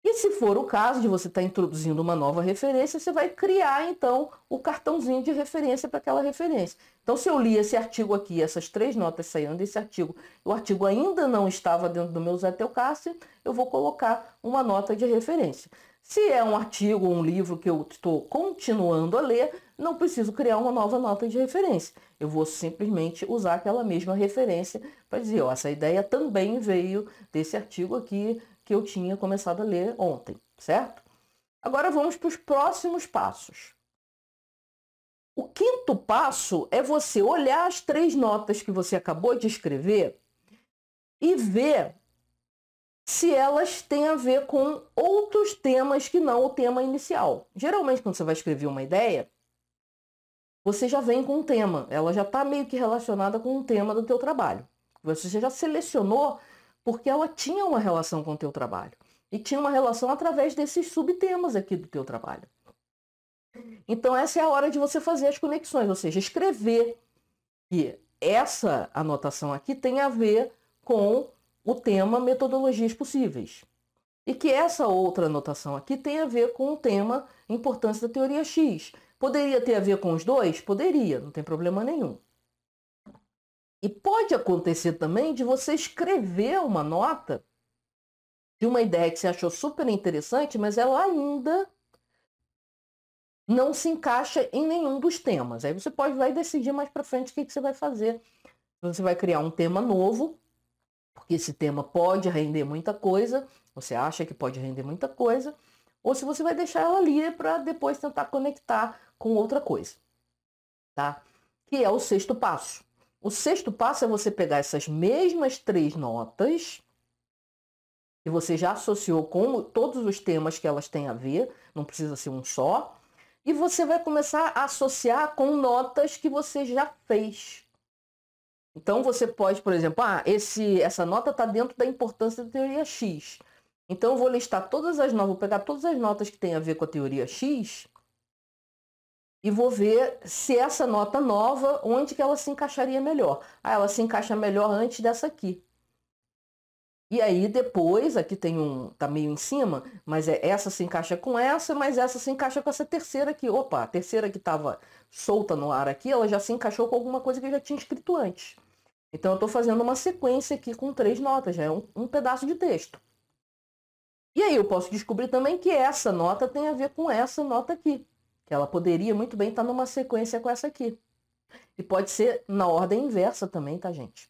E se for o caso de você estar tá introduzindo uma nova referência, você vai criar então o cartãozinho de referência para aquela referência. Então, se eu li esse artigo aqui, essas três notas saíram desse artigo, o artigo ainda não estava dentro do meu Zé Teocássio, eu vou colocar uma nota de referência. Se é um artigo ou um livro que eu estou continuando a ler, não preciso criar uma nova nota de referência. Eu vou simplesmente usar aquela mesma referência para dizer, ó, essa ideia também veio desse artigo aqui, que eu tinha começado a ler ontem, certo? Agora vamos para os próximos passos. O quinto passo é você olhar as três notas que você acabou de escrever e ver se elas têm a ver com outros temas que não o tema inicial. Geralmente, quando você vai escrever uma ideia, você já vem com um tema, ela já está meio que relacionada com o um tema do teu trabalho. Você já selecionou porque ela tinha uma relação com o teu trabalho e tinha uma relação através desses subtemas aqui do teu trabalho. Então essa é a hora de você fazer as conexões, ou seja, escrever que essa anotação aqui tem a ver com o tema metodologias possíveis. E que essa outra anotação aqui tem a ver com o tema importância da teoria X. Poderia ter a ver com os dois? Poderia, não tem problema nenhum. E pode acontecer também de você escrever uma nota de uma ideia que você achou super interessante, mas ela ainda não se encaixa em nenhum dos temas. Aí você pode vai decidir mais para frente o que, que você vai fazer. Você vai criar um tema novo, porque esse tema pode render muita coisa, você acha que pode render muita coisa, ou se você vai deixar ela ali para depois tentar conectar com outra coisa, tá? Que é o sexto passo. O sexto passo é você pegar essas mesmas três notas que você já associou com todos os temas que elas têm a ver, não precisa ser um só, e você vai começar a associar com notas que você já fez. Então você pode, por exemplo, ah, esse, essa nota está dentro da importância da teoria X. Então eu vou listar todas as notas, vou pegar todas as notas que têm a ver com a teoria X e vou ver se essa nota nova, onde que ela se encaixaria melhor. Ah, ela se encaixa melhor antes dessa aqui. E aí depois, aqui tem um, tá meio em cima, mas é essa se encaixa com essa, mas essa se encaixa com essa terceira aqui. Opa, a terceira que estava solta no ar aqui, ela já se encaixou com alguma coisa que eu já tinha escrito antes. Então eu estou fazendo uma sequência aqui com três notas, já é um, um pedaço de texto. E aí eu posso descobrir também que essa nota tem a ver com essa nota aqui que ela poderia muito bem estar tá numa sequência com essa aqui. E pode ser na ordem inversa também, tá, gente?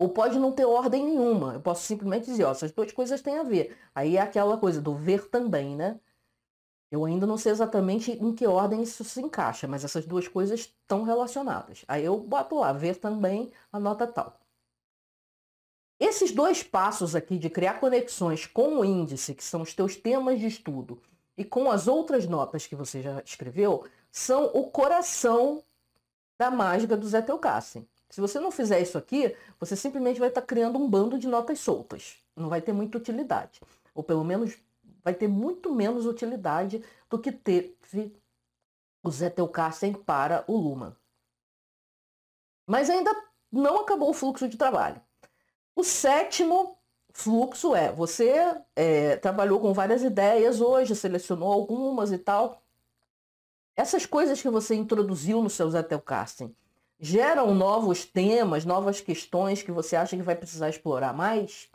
Ou pode não ter ordem nenhuma. Eu posso simplesmente dizer, ó, essas duas coisas têm a ver. Aí é aquela coisa do ver também, né? Eu ainda não sei exatamente em que ordem isso se encaixa, mas essas duas coisas estão relacionadas. Aí eu boto lá, ver também a nota tal. Esses dois passos aqui de criar conexões com o índice, que são os teus temas de estudo, e com as outras notas que você já escreveu são o coração da mágica do Zé Se você não fizer isso aqui, você simplesmente vai estar tá criando um bando de notas soltas. Não vai ter muita utilidade. Ou pelo menos vai ter muito menos utilidade do que teve o Zé para o Luma. Mas ainda não acabou o fluxo de trabalho. O sétimo Fluxo é, você é, trabalhou com várias ideias hoje, selecionou algumas e tal. Essas coisas que você introduziu no seu casting geram novos temas, novas questões que você acha que vai precisar explorar mais?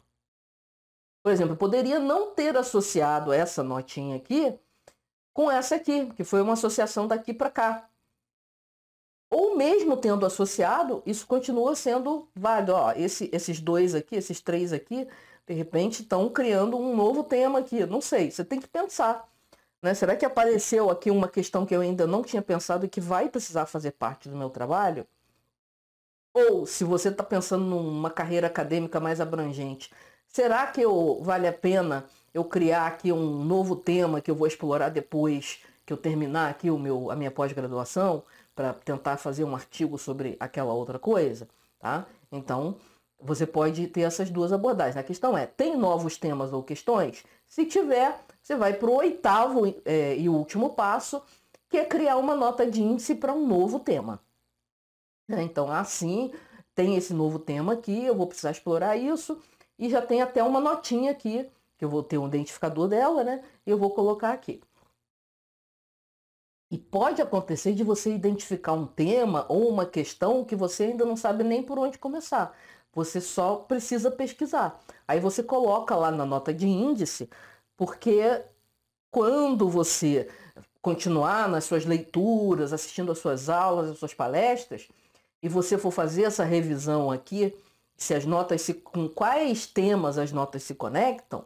Por exemplo, poderia não ter associado essa notinha aqui com essa aqui, que foi uma associação daqui para cá. Ou mesmo tendo associado, isso continua sendo válido. Ó, esse, esses dois aqui, esses três aqui, de repente estão criando um novo tema aqui. Não sei, você tem que pensar. Né? Será que apareceu aqui uma questão que eu ainda não tinha pensado e que vai precisar fazer parte do meu trabalho? Ou se você está pensando numa carreira acadêmica mais abrangente, será que eu, vale a pena eu criar aqui um novo tema que eu vou explorar depois que eu terminar aqui o meu, a minha pós-graduação para tentar fazer um artigo sobre aquela outra coisa, tá? Então você pode ter essas duas abordagens. A questão é: tem novos temas ou questões? Se tiver, você vai para o oitavo é, e último passo, que é criar uma nota de índice para um novo tema. Né? Então, assim, tem esse novo tema aqui, eu vou precisar explorar isso, e já tem até uma notinha aqui, que eu vou ter um identificador dela, né? E eu vou colocar aqui. E pode acontecer de você identificar um tema ou uma questão que você ainda não sabe nem por onde começar. Você só precisa pesquisar. Aí você coloca lá na nota de índice, porque quando você continuar nas suas leituras, assistindo às suas aulas, às suas palestras, e você for fazer essa revisão aqui, se as notas se com quais temas as notas se conectam,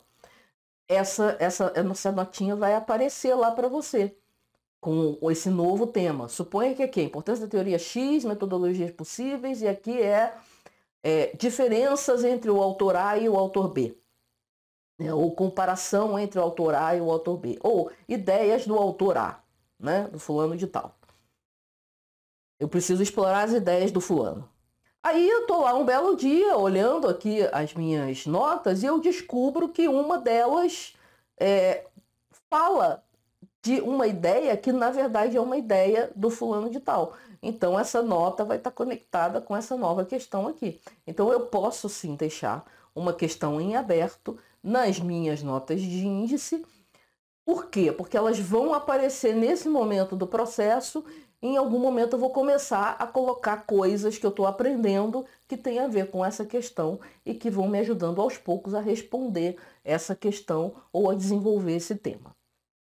essa essa essa notinha vai aparecer lá para você com esse novo tema. Suponha que aqui é a importância da teoria X, metodologias possíveis e aqui é é, diferenças entre o autor A e o autor B, né? ou comparação entre o autor A e o autor B, ou ideias do autor A, né? do fulano de tal. Eu preciso explorar as ideias do fulano. Aí eu estou lá um belo dia olhando aqui as minhas notas e eu descubro que uma delas é, fala de uma ideia que na verdade é uma ideia do fulano de tal. Então essa nota vai estar conectada com essa nova questão aqui. Então eu posso sim deixar uma questão em aberto nas minhas notas de índice. Por quê? Porque elas vão aparecer nesse momento do processo. Em algum momento eu vou começar a colocar coisas que eu estou aprendendo que tem a ver com essa questão e que vão me ajudando aos poucos a responder essa questão ou a desenvolver esse tema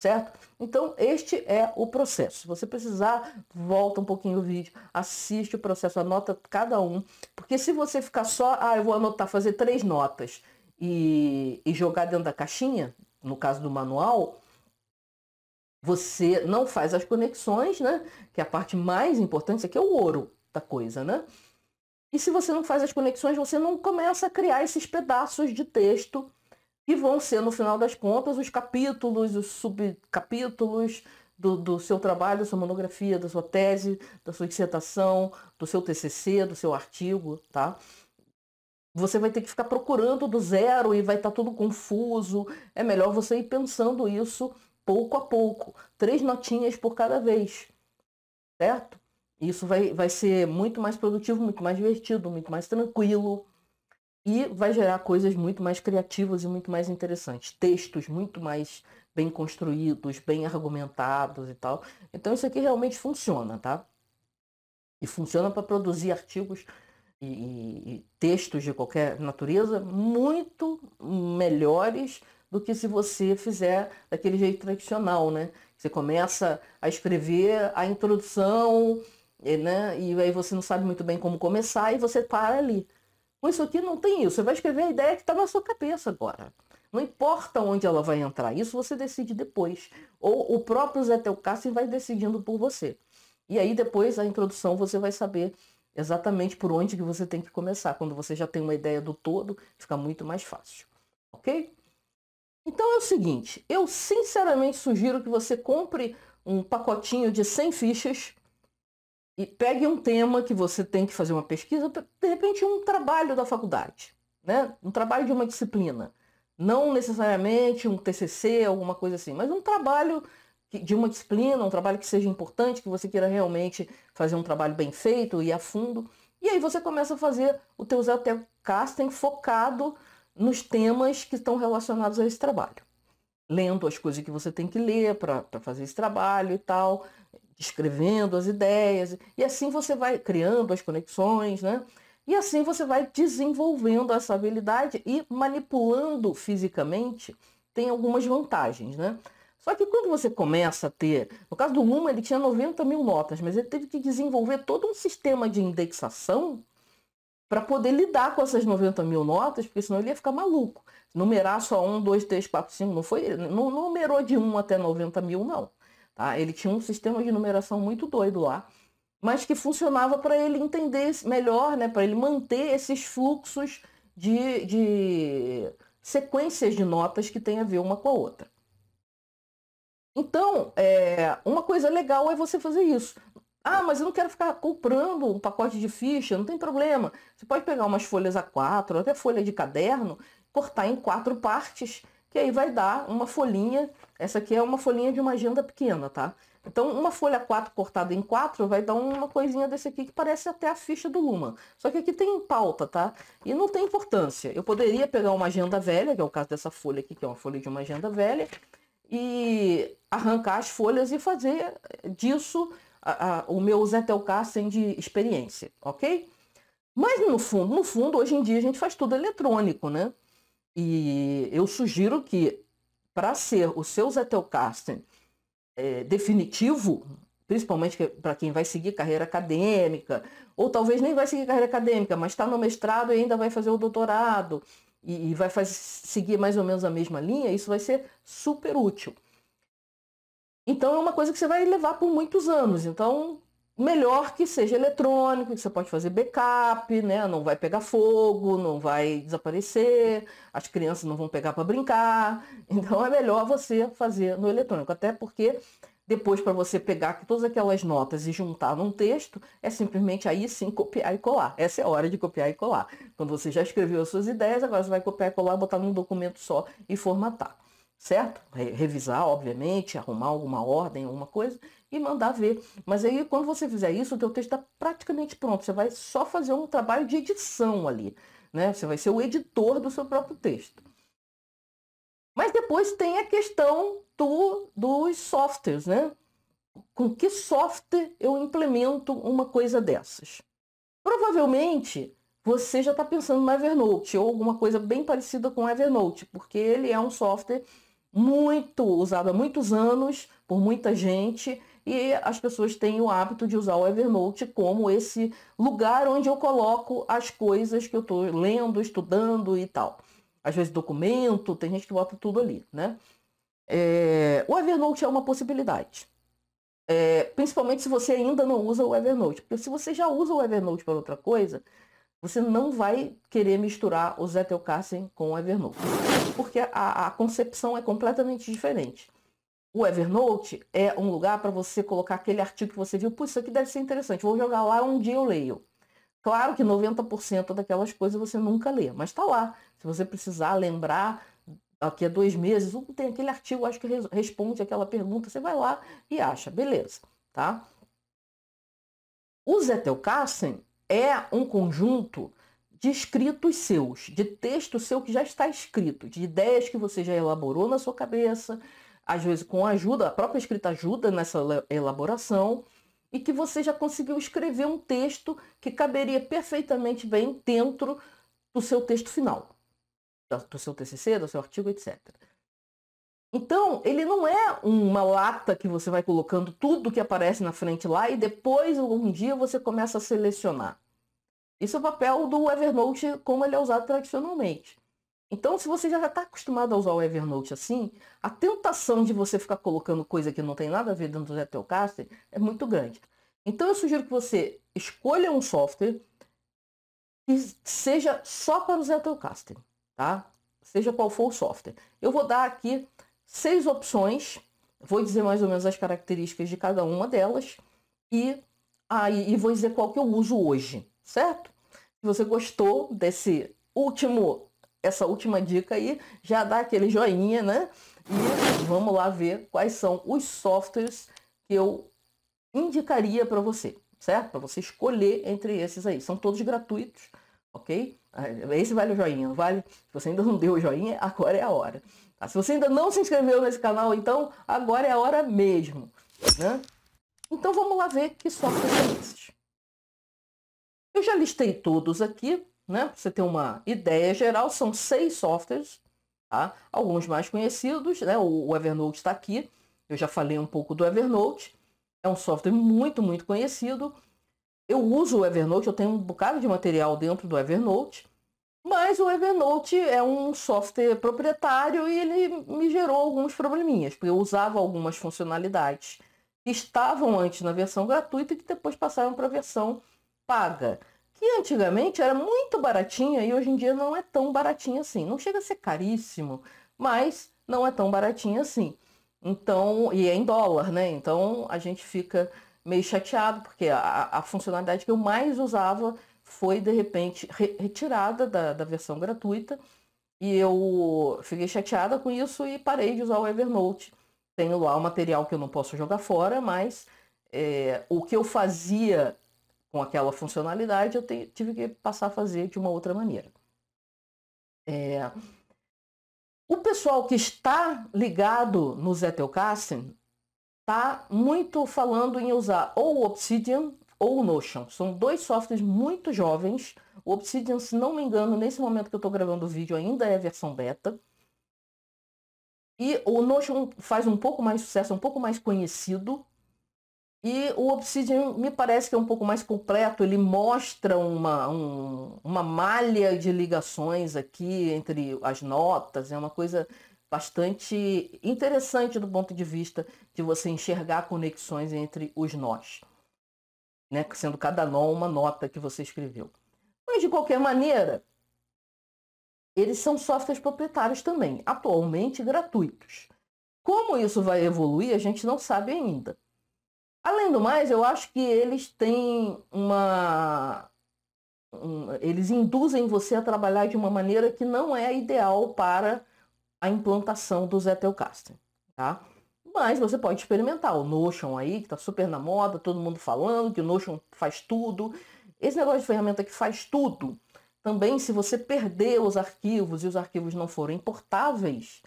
certo? Então, este é o processo. Se você precisar, volta um pouquinho o vídeo, assiste o processo, anota cada um, porque se você ficar só, ah, eu vou anotar, fazer três notas e, e jogar dentro da caixinha, no caso do manual, você não faz as conexões, né? Que é a parte mais importante, isso aqui é o ouro da coisa, né? E se você não faz as conexões, você não começa a criar esses pedaços de texto que vão ser, no final das contas, os capítulos, os subcapítulos do, do, seu trabalho, da sua monografia, da sua tese, da sua dissertação, do seu TCC, do seu artigo, tá? Você vai ter que ficar procurando do zero e vai estar tá tudo confuso. É melhor você ir pensando isso pouco a pouco. Três notinhas por cada vez, certo? Isso vai, vai ser muito mais produtivo, muito mais divertido, muito mais tranquilo, e vai gerar coisas muito mais criativas e muito mais interessantes, textos muito mais bem construídos, bem argumentados e tal. Então isso aqui realmente funciona, tá? E funciona para produzir artigos e, e, e textos de qualquer natureza muito melhores do que se você fizer daquele jeito tradicional, né? Você começa a escrever a introdução, eh, né? E aí você não sabe muito bem como começar e você para ali. Com isso aqui não tem isso. Você vai escrever a ideia que está na sua cabeça agora. Não importa onde ela vai entrar, isso você decide depois. Ou o próprio Zé Telcassi vai decidindo por você. E aí depois a introdução você vai saber exatamente por onde que você tem que começar. Quando você já tem uma ideia do todo, fica muito mais fácil. Ok? Então é o seguinte, eu sinceramente sugiro que você compre um pacotinho de 100 fichas e pegue um tema que você tem que fazer uma pesquisa, de repente um trabalho da faculdade, né? um trabalho de uma disciplina. Não necessariamente um TCC, alguma coisa assim, mas um trabalho de uma disciplina, um trabalho que seja importante, que você queira realmente fazer um trabalho bem feito e a fundo. E aí você começa a fazer o teu casting focado nos temas que estão relacionados a esse trabalho. Lendo as coisas que você tem que ler para fazer esse trabalho e tal, escrevendo as ideias, e assim você vai criando as conexões, né? E assim você vai desenvolvendo essa habilidade e manipulando fisicamente tem algumas vantagens, né? Só que quando você começa a ter, no caso do Luma ele tinha 90 mil notas, mas ele teve que desenvolver todo um sistema de indexação para poder lidar com essas 90 mil notas, porque senão ele ia ficar maluco. Numerar só 1, 2, 3, 4, 5, não foi? Não numerou de 1 até 90 mil, não. Tá? Ele tinha um sistema de numeração muito doido lá, mas que funcionava para ele entender melhor, né? para ele manter esses fluxos de, de sequências de notas que tem a ver uma com a outra. Então, é, uma coisa legal é você fazer isso. Ah, mas eu não quero ficar comprando um pacote de ficha, não tem problema. Você pode pegar umas folhas A4, até folha de caderno, cortar em quatro partes que aí vai dar uma folhinha. Essa aqui é uma folhinha de uma agenda pequena, tá? Então, uma folha 4 cortada em 4 vai dar uma coisinha desse aqui que parece até a ficha do Luma. Só que aqui tem pauta, tá? E não tem importância. Eu poderia pegar uma agenda velha, que é o caso dessa folha aqui, que é uma folha de uma agenda velha, e arrancar as folhas e fazer disso a, a, o meu Zetelkasten de experiência, ok? Mas no fundo, no fundo, hoje em dia a gente faz tudo eletrônico, né? E eu sugiro que, para ser o seu Zetelkasten é, eh, definitivo, principalmente para quem vai seguir carreira acadêmica, ou talvez nem vai seguir carreira acadêmica, mas está no mestrado e ainda vai fazer o doutorado, e, e vai seguir mais ou menos a mesma linha, isso vai ser super útil. Então é uma coisa que você vai levar por muitos anos. Então melhor que seja eletrônico, que você pode fazer backup, né? Não vai pegar fogo, não vai desaparecer, as crianças não vão pegar para brincar. [laughs] Então é melhor você fazer no eletrônico, até porque depois para você pegar todas aquelas notas e juntar num texto, é simplesmente aí sim copiar e colar. Essa é a hora de copiar e colar. Quando você já escreveu as suas ideias, agora você vai copiar e colar, botar num documento só e formatar certo? Revisar, obviamente, arrumar alguma ordem, alguma coisa, e mandar ver. Mas aí, quando você fizer isso, o teu texto está praticamente pronto. Você vai só fazer um trabalho de edição ali. Né? Você vai ser o editor do seu próprio texto. Mas depois tem a questão do, dos softwares, né? Com que software eu implemento uma coisa dessas? Provavelmente você já está pensando no Evernote ou alguma coisa bem parecida com o Evernote, porque ele é um software muito usado há muitos anos por muita gente e as pessoas têm o hábito de usar o Evernote como esse lugar onde eu coloco as coisas que eu estou lendo, estudando e tal. Às vezes documento, tem gente que bota tudo ali, né? É, o Evernote é uma possibilidade. É, principalmente se você ainda não usa o Evernote. Porque se você já usa o Evernote para outra coisa, você não vai querer misturar o Zettelkasten com o Evernote. Porque a, a concepção é completamente diferente. O Evernote é um lugar para você colocar aquele artigo que você viu, putz, isso aqui deve ser interessante, vou jogar lá um dia eu leio. Claro que 90% daquelas coisas você nunca lê, mas está lá. Se você precisar lembrar, daqui a dois meses, uh, tem aquele artigo, acho que responde aquela pergunta, você vai lá e acha, beleza, tá? O Zettelkasten é um conjunto de escritos seus, de texto seu que já está escrito, de ideias que você já elaborou na sua cabeça, às vezes com ajuda, a própria escrita ajuda nessa elaboração, e que você já conseguiu escrever um texto que caberia perfeitamente bem dentro do seu texto final, do seu TCC, do seu artigo, etc. Então, ele não é uma lata que você vai colocando tudo que aparece na frente lá e depois, um dia, você começa a selecionar. Isso é o papel do Evernote, como ele é usado tradicionalmente. Então, se você já está acostumado a usar o Evernote assim, a tentação de você ficar colocando coisa que não tem nada a ver dentro do Zettelcaster é muito grande. Então, eu sugiro que você escolha um software que seja só para o Zettelcaster, tá? Seja qual for o software. Eu vou dar aqui seis opções, vou dizer mais ou menos as características de cada uma delas e aí e vou dizer qual que eu uso hoje, certo? Se você gostou desse último essa última dica aí, já dá aquele joinha, né? E vamos lá ver quais são os softwares que eu indicaria para você, certo? Para você escolher entre esses aí. São todos gratuitos, ok? Ah, esse vale o joinha, não vale? Se você ainda não deu o joinha, agora é a hora. Tá? Se você ainda não se inscreveu nesse canal, então agora é a hora mesmo, né? Então vamos lá ver que softwares são esses. Eu já listei todos aqui, né? Para você ter uma ideia geral, são seis softwares, tá? Alguns mais conhecidos, né? O, o Evernote está aqui. Eu já falei um pouco do Evernote. É um software muito, muito conhecido. Eu uso o Evernote, eu tenho um bocado de material dentro do Evernote. Mas o Evernote é um software proprietário e ele me gerou alguns probleminhas, porque eu usava algumas funcionalidades que estavam antes na versão gratuita e que depois passaram para a versão paga que antigamente era muito baratinha e hoje em dia não é tão baratinha assim. Não chega a ser caríssimo, mas não é tão baratinha assim. Então, e é em dólar, né? Então a gente fica meio chateado, porque a, a funcionalidade que eu mais usava foi de repente re retirada da, da versão gratuita. E eu fiquei chateada com isso e parei de usar o Evernote. Tenho lá o material que eu não posso jogar fora, mas é, o que eu fazia com aquela funcionalidade, eu te, tive que passar a fazer de uma outra maneira. É, o pessoal que está ligado no Zettelkasten está muito falando em usar ou o Obsidian ou o Notion. São dois softwares muito jovens. O Obsidian, se não me engano, nesse momento que eu estou gravando o vídeo, ainda é versão beta. E o Notion faz um pouco mais sucesso, um pouco mais conhecido, e o Obsidian me parece que é um pouco mais completo, ele mostra uma, um, uma malha de ligações aqui entre as notas, é uma coisa bastante interessante do ponto de vista de você enxergar conexões entre os nós, né? sendo cada nó uma nota que você escreveu. Mas, de qualquer maneira, eles são softwares proprietários também, atualmente gratuitos. Como isso vai evoluir, a gente não sabe ainda. Além do mais, eu acho que eles têm uma. eles induzem você a trabalhar de uma maneira que não é ideal para a implantação do Zettelkasten, tá? Mas você pode experimentar o Notion aí, que está super na moda, todo mundo falando que o Notion faz tudo. Esse negócio de ferramenta que faz tudo, também se você perder os arquivos e os arquivos não forem portáveis,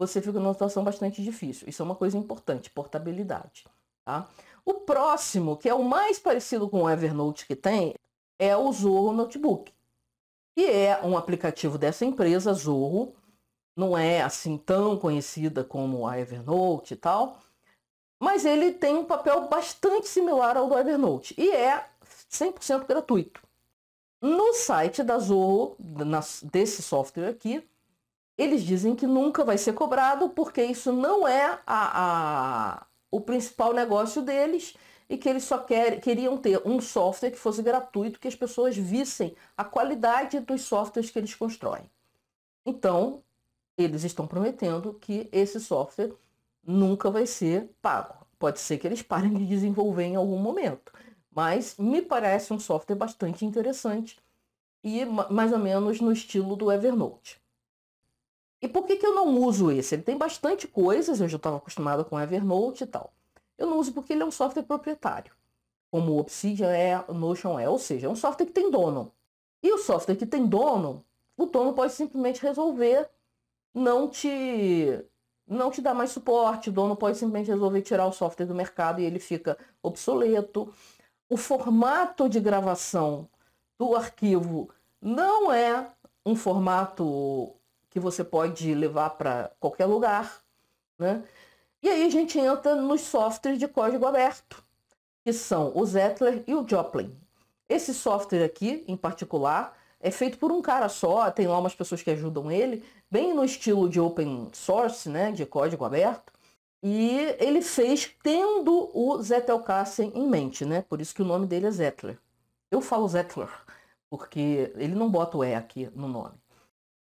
você fica numa situação bastante difícil. Isso é uma coisa importante, portabilidade, tá? O próximo, que é o mais parecido com o Evernote que tem, é o Zorro Notebook, e é um aplicativo dessa empresa, Zorro, não é assim tão conhecida como a Evernote e tal, mas ele tem um papel bastante similar ao do Evernote e é 100% gratuito. No site da Zorro, desse software aqui, eles dizem que nunca vai ser cobrado porque isso não é a, a, o principal negócio deles e que eles só quer, queriam ter um software que fosse gratuito, que as pessoas vissem a qualidade dos softwares que eles constroem. Então, eles estão prometendo que esse software nunca vai ser pago. Pode ser que eles parem de desenvolver em algum momento, mas me parece um software bastante interessante e mais ou menos no estilo do Evernote. E por que, que eu não uso esse? Ele tem bastante coisas, eu já estava acostumado com Evernote e tal. Eu não uso porque ele é um software proprietário, como o Obsidian é, o Notion é, ou seja, é um software que tem dono. E o software que tem dono, o dono pode simplesmente resolver não te não te dar mais suporte, o dono pode simplesmente resolver tirar o software do mercado e ele fica obsoleto. O formato de gravação do arquivo não é um formato que você pode levar para qualquer lugar. Né? E aí a gente entra nos softwares de código aberto, que são o Zettler e o Joplin. Esse software aqui, em particular, é feito por um cara só, tem lá umas pessoas que ajudam ele, bem no estilo de open source, né, de código aberto. E ele fez tendo o Zettelkasten em mente, né? Por isso que o nome dele é Zettler. Eu falo Zettler, porque ele não bota o E aqui no nome.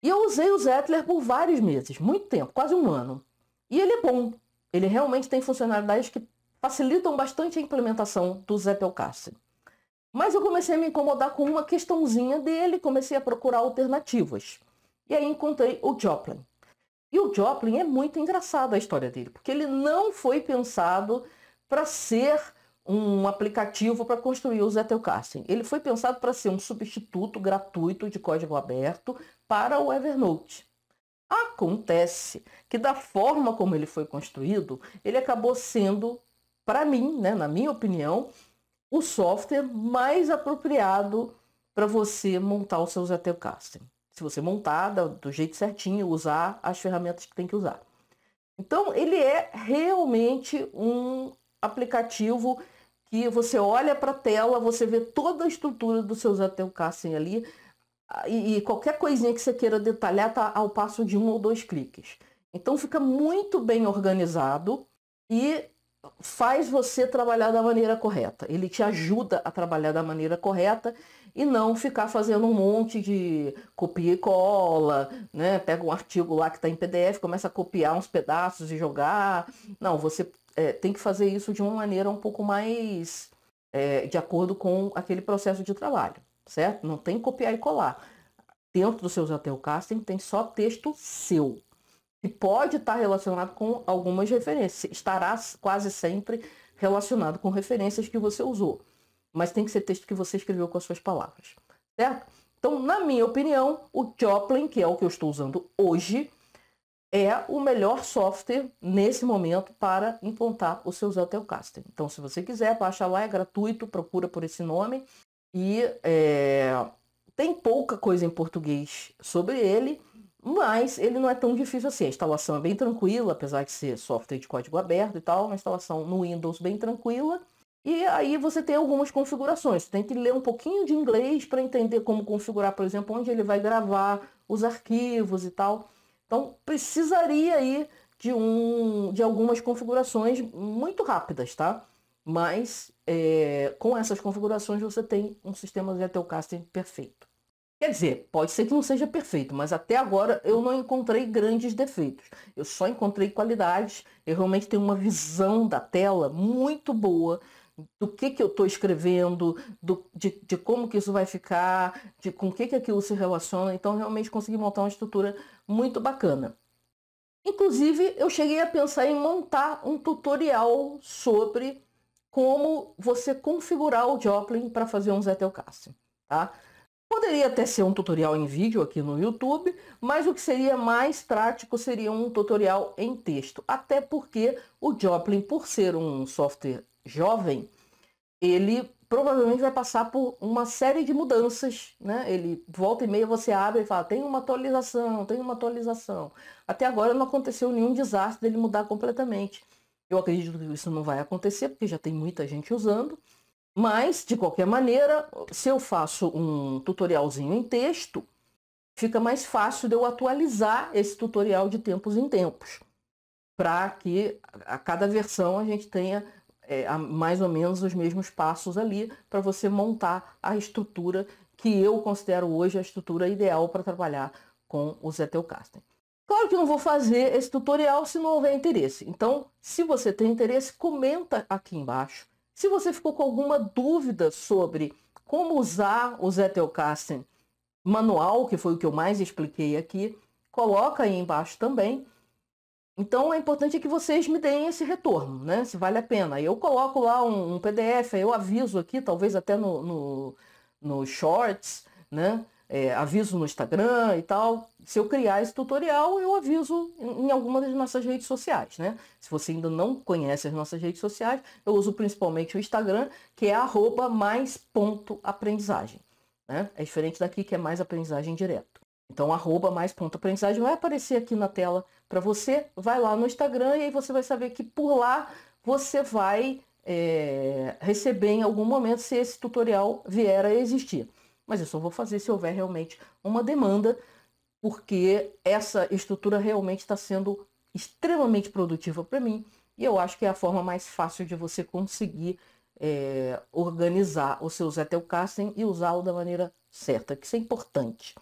E eu usei o Zettler por vários meses, muito tempo, quase um ano. E ele é bom. Ele realmente tem funcionalidades que facilitam bastante a implementação do Zeppelcast. Mas eu comecei a me incomodar com uma questãozinha dele, comecei a procurar alternativas. E aí encontrei o Joplin. E o Joplin é muito engraçado a história dele, porque ele não foi pensado para ser um aplicativo para construir o Zettelkasten. Ele foi pensado para ser um substituto gratuito de código aberto para o Evernote. Acontece que da forma como ele foi construído, ele acabou sendo, para mim, né, na minha opinião, o software mais apropriado para você montar o seu Zettelkasten. Se você montar do jeito certinho, usar as ferramentas que tem que usar. Então, ele é realmente um aplicativo que você olha para a tela, você vê toda a estrutura do seu Zettelkasten ali, ah, e, e qualquer coisinha que você queira detalhar está ao passo de um ou dois cliques. Então fica muito bem organizado e faz você trabalhar da maneira correta. Ele te ajuda a trabalhar da maneira correta e não ficar fazendo um monte de copia e cola, né? Pega um artigo lá que está em PDF, começa a copiar uns pedaços e jogar. Não, você é, tem que fazer isso de uma maneira um pouco mais é, de acordo com aquele processo de trabalho, certo? Não tem copiar e colar. Dentro do seu casting tem só texto seu. E pode estar relacionado com algumas referências. Estará quase sempre relacionado com referências que você usou. Mas tem que ser texto que você escreveu com as suas palavras, certo? Então, na minha opinião, o Joplin, que é o que eu estou usando hoje, é o melhor software nesse momento para implantar o seu Zettelcaster. Então, se você quiser, baixa lá, é gratuito, procura por esse nome. E é, tem pouca coisa em português sobre ele, mas ele não é tão difícil assim. A instalação é bem tranquila, apesar de ser software de código aberto e tal, uma instalação no Windows bem tranquila. E aí você tem algumas configurações. Você tem que ler um pouquinho de inglês para entender como configurar, por exemplo, onde ele vai gravar os arquivos e tal. Então precisaria aí de, um, de algumas configurações muito rápidas, tá? Mas é, com essas configurações você tem um sistema de casting perfeito. Quer dizer, pode ser que não seja perfeito, mas até agora eu não encontrei grandes defeitos. Eu só encontrei qualidades. Eu realmente tenho uma visão da tela muito boa do que, que eu estou escrevendo, do, de, de, como que isso vai ficar, de com que, que aquilo se relaciona. Então, realmente consegui montar uma estrutura muito bacana. Inclusive, eu cheguei a pensar em montar um tutorial sobre como você configurar o Joplin para fazer um Zettelkasten, tá? Poderia até ser um tutorial em vídeo aqui no YouTube, mas o que seria mais prático seria um tutorial em texto. Até porque o Joplin, por ser um software jovem, ele provavelmente vai passar por uma série de mudanças, né? Ele volta e meia você abre e fala, tem uma atualização, tem uma atualização. Até agora não aconteceu nenhum desastre dele mudar completamente. Eu acredito que isso não vai acontecer, porque já tem muita gente usando. Mas, de qualquer maneira, se eu faço um tutorialzinho em texto, fica mais fácil de eu atualizar esse tutorial de tempos em tempos, para que a cada versão a gente tenha é, mais ou menos os mesmos passos ali para você montar a estrutura que eu considero hoje a estrutura ideal para trabalhar com o Zettelkasten. Claro que eu não vou fazer esse tutorial se não houver interesse. Então, se você tem interesse, comenta aqui embaixo. Se você ficou com alguma dúvida sobre como usar o Zettelkasten manual, que foi o que eu mais expliquei aqui, coloca aí embaixo também. Então, é importante que vocês me deem esse retorno, né? Se vale a pena. Eu coloco lá um, um PDF, eu aviso aqui, talvez até no, no, no Shorts, né? É, aviso no Instagram e tal. Se eu criar esse tutorial, eu aviso em, em alguma das nossas redes sociais, né? Se você ainda não conhece as nossas redes sociais, eu uso principalmente o Instagram, que é mais.aprendizagem. Né? É diferente daqui que é mais aprendizagem direto. Então, arroba mais ponto aprendizagem vai aparecer aqui na tela para você. Vai lá no Instagram e aí você vai saber que por lá você vai é, receber em algum momento se esse tutorial vier a existir. Mas eu só vou fazer se houver realmente uma demanda, porque essa estrutura realmente está sendo extremamente produtiva para mim e eu acho que é a forma mais fácil de você conseguir é, organizar o seu Zetelkasten e usá-lo da maneira certa, que isso é importante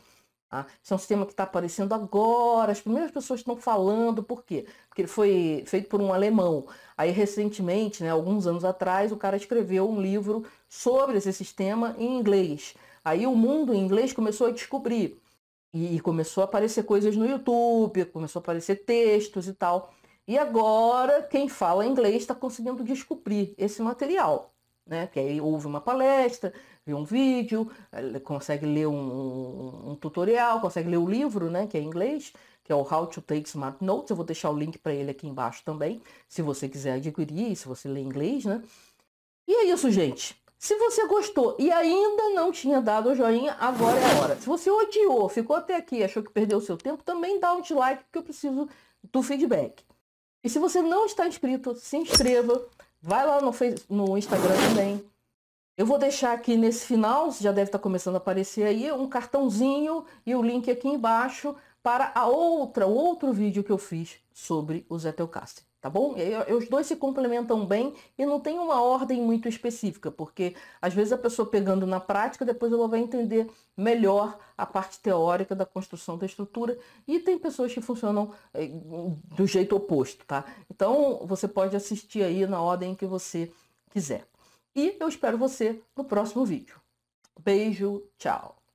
esse tá? é um sistema que está aparecendo agora, as primeiras pessoas estão falando, por quê? Porque ele foi feito por um alemão. Aí, recentemente, né, alguns anos atrás, o cara escreveu um livro sobre esse sistema em inglês. Aí o mundo em inglês começou a descobrir. E começou a aparecer coisas no YouTube, começou a aparecer textos e tal. E agora, quem fala inglês está conseguindo descobrir esse material né? Que aí ouve uma palestra, vê um vídeo, eh, consegue ler um, um, um, tutorial, consegue ler o livro, né? Que é em inglês, que é o How to Take Smart Notes. Eu vou deixar o link para ele aqui embaixo também, se você quiser adquirir, se você lê inglês, né? E é isso, gente. Se você gostou e ainda não tinha dado o joinha, agora é a hora. Se você odiou, ficou até aqui, achou que perdeu o seu tempo, também dá um dislike, porque eu preciso do feedback. E se você não está inscrito, se inscreva, Vai lá no, Facebook, no Instagram também. Eu vou deixar aqui nesse final, já deve estar tá começando a aparecer aí, um cartãozinho e o link aqui embaixo para a outra, outro vídeo que eu fiz sobre o Zettelkasten tá bom? E, os dois se complementam bem e não tem uma ordem muito específica, porque às vezes a pessoa pegando na prática, depois ela vai entender melhor a parte teórica da construção da estrutura e tem pessoas que funcionam eh, do jeito oposto, tá? Então você pode assistir aí na ordem que você quiser. E eu espero você no próximo vídeo. Beijo, tchau!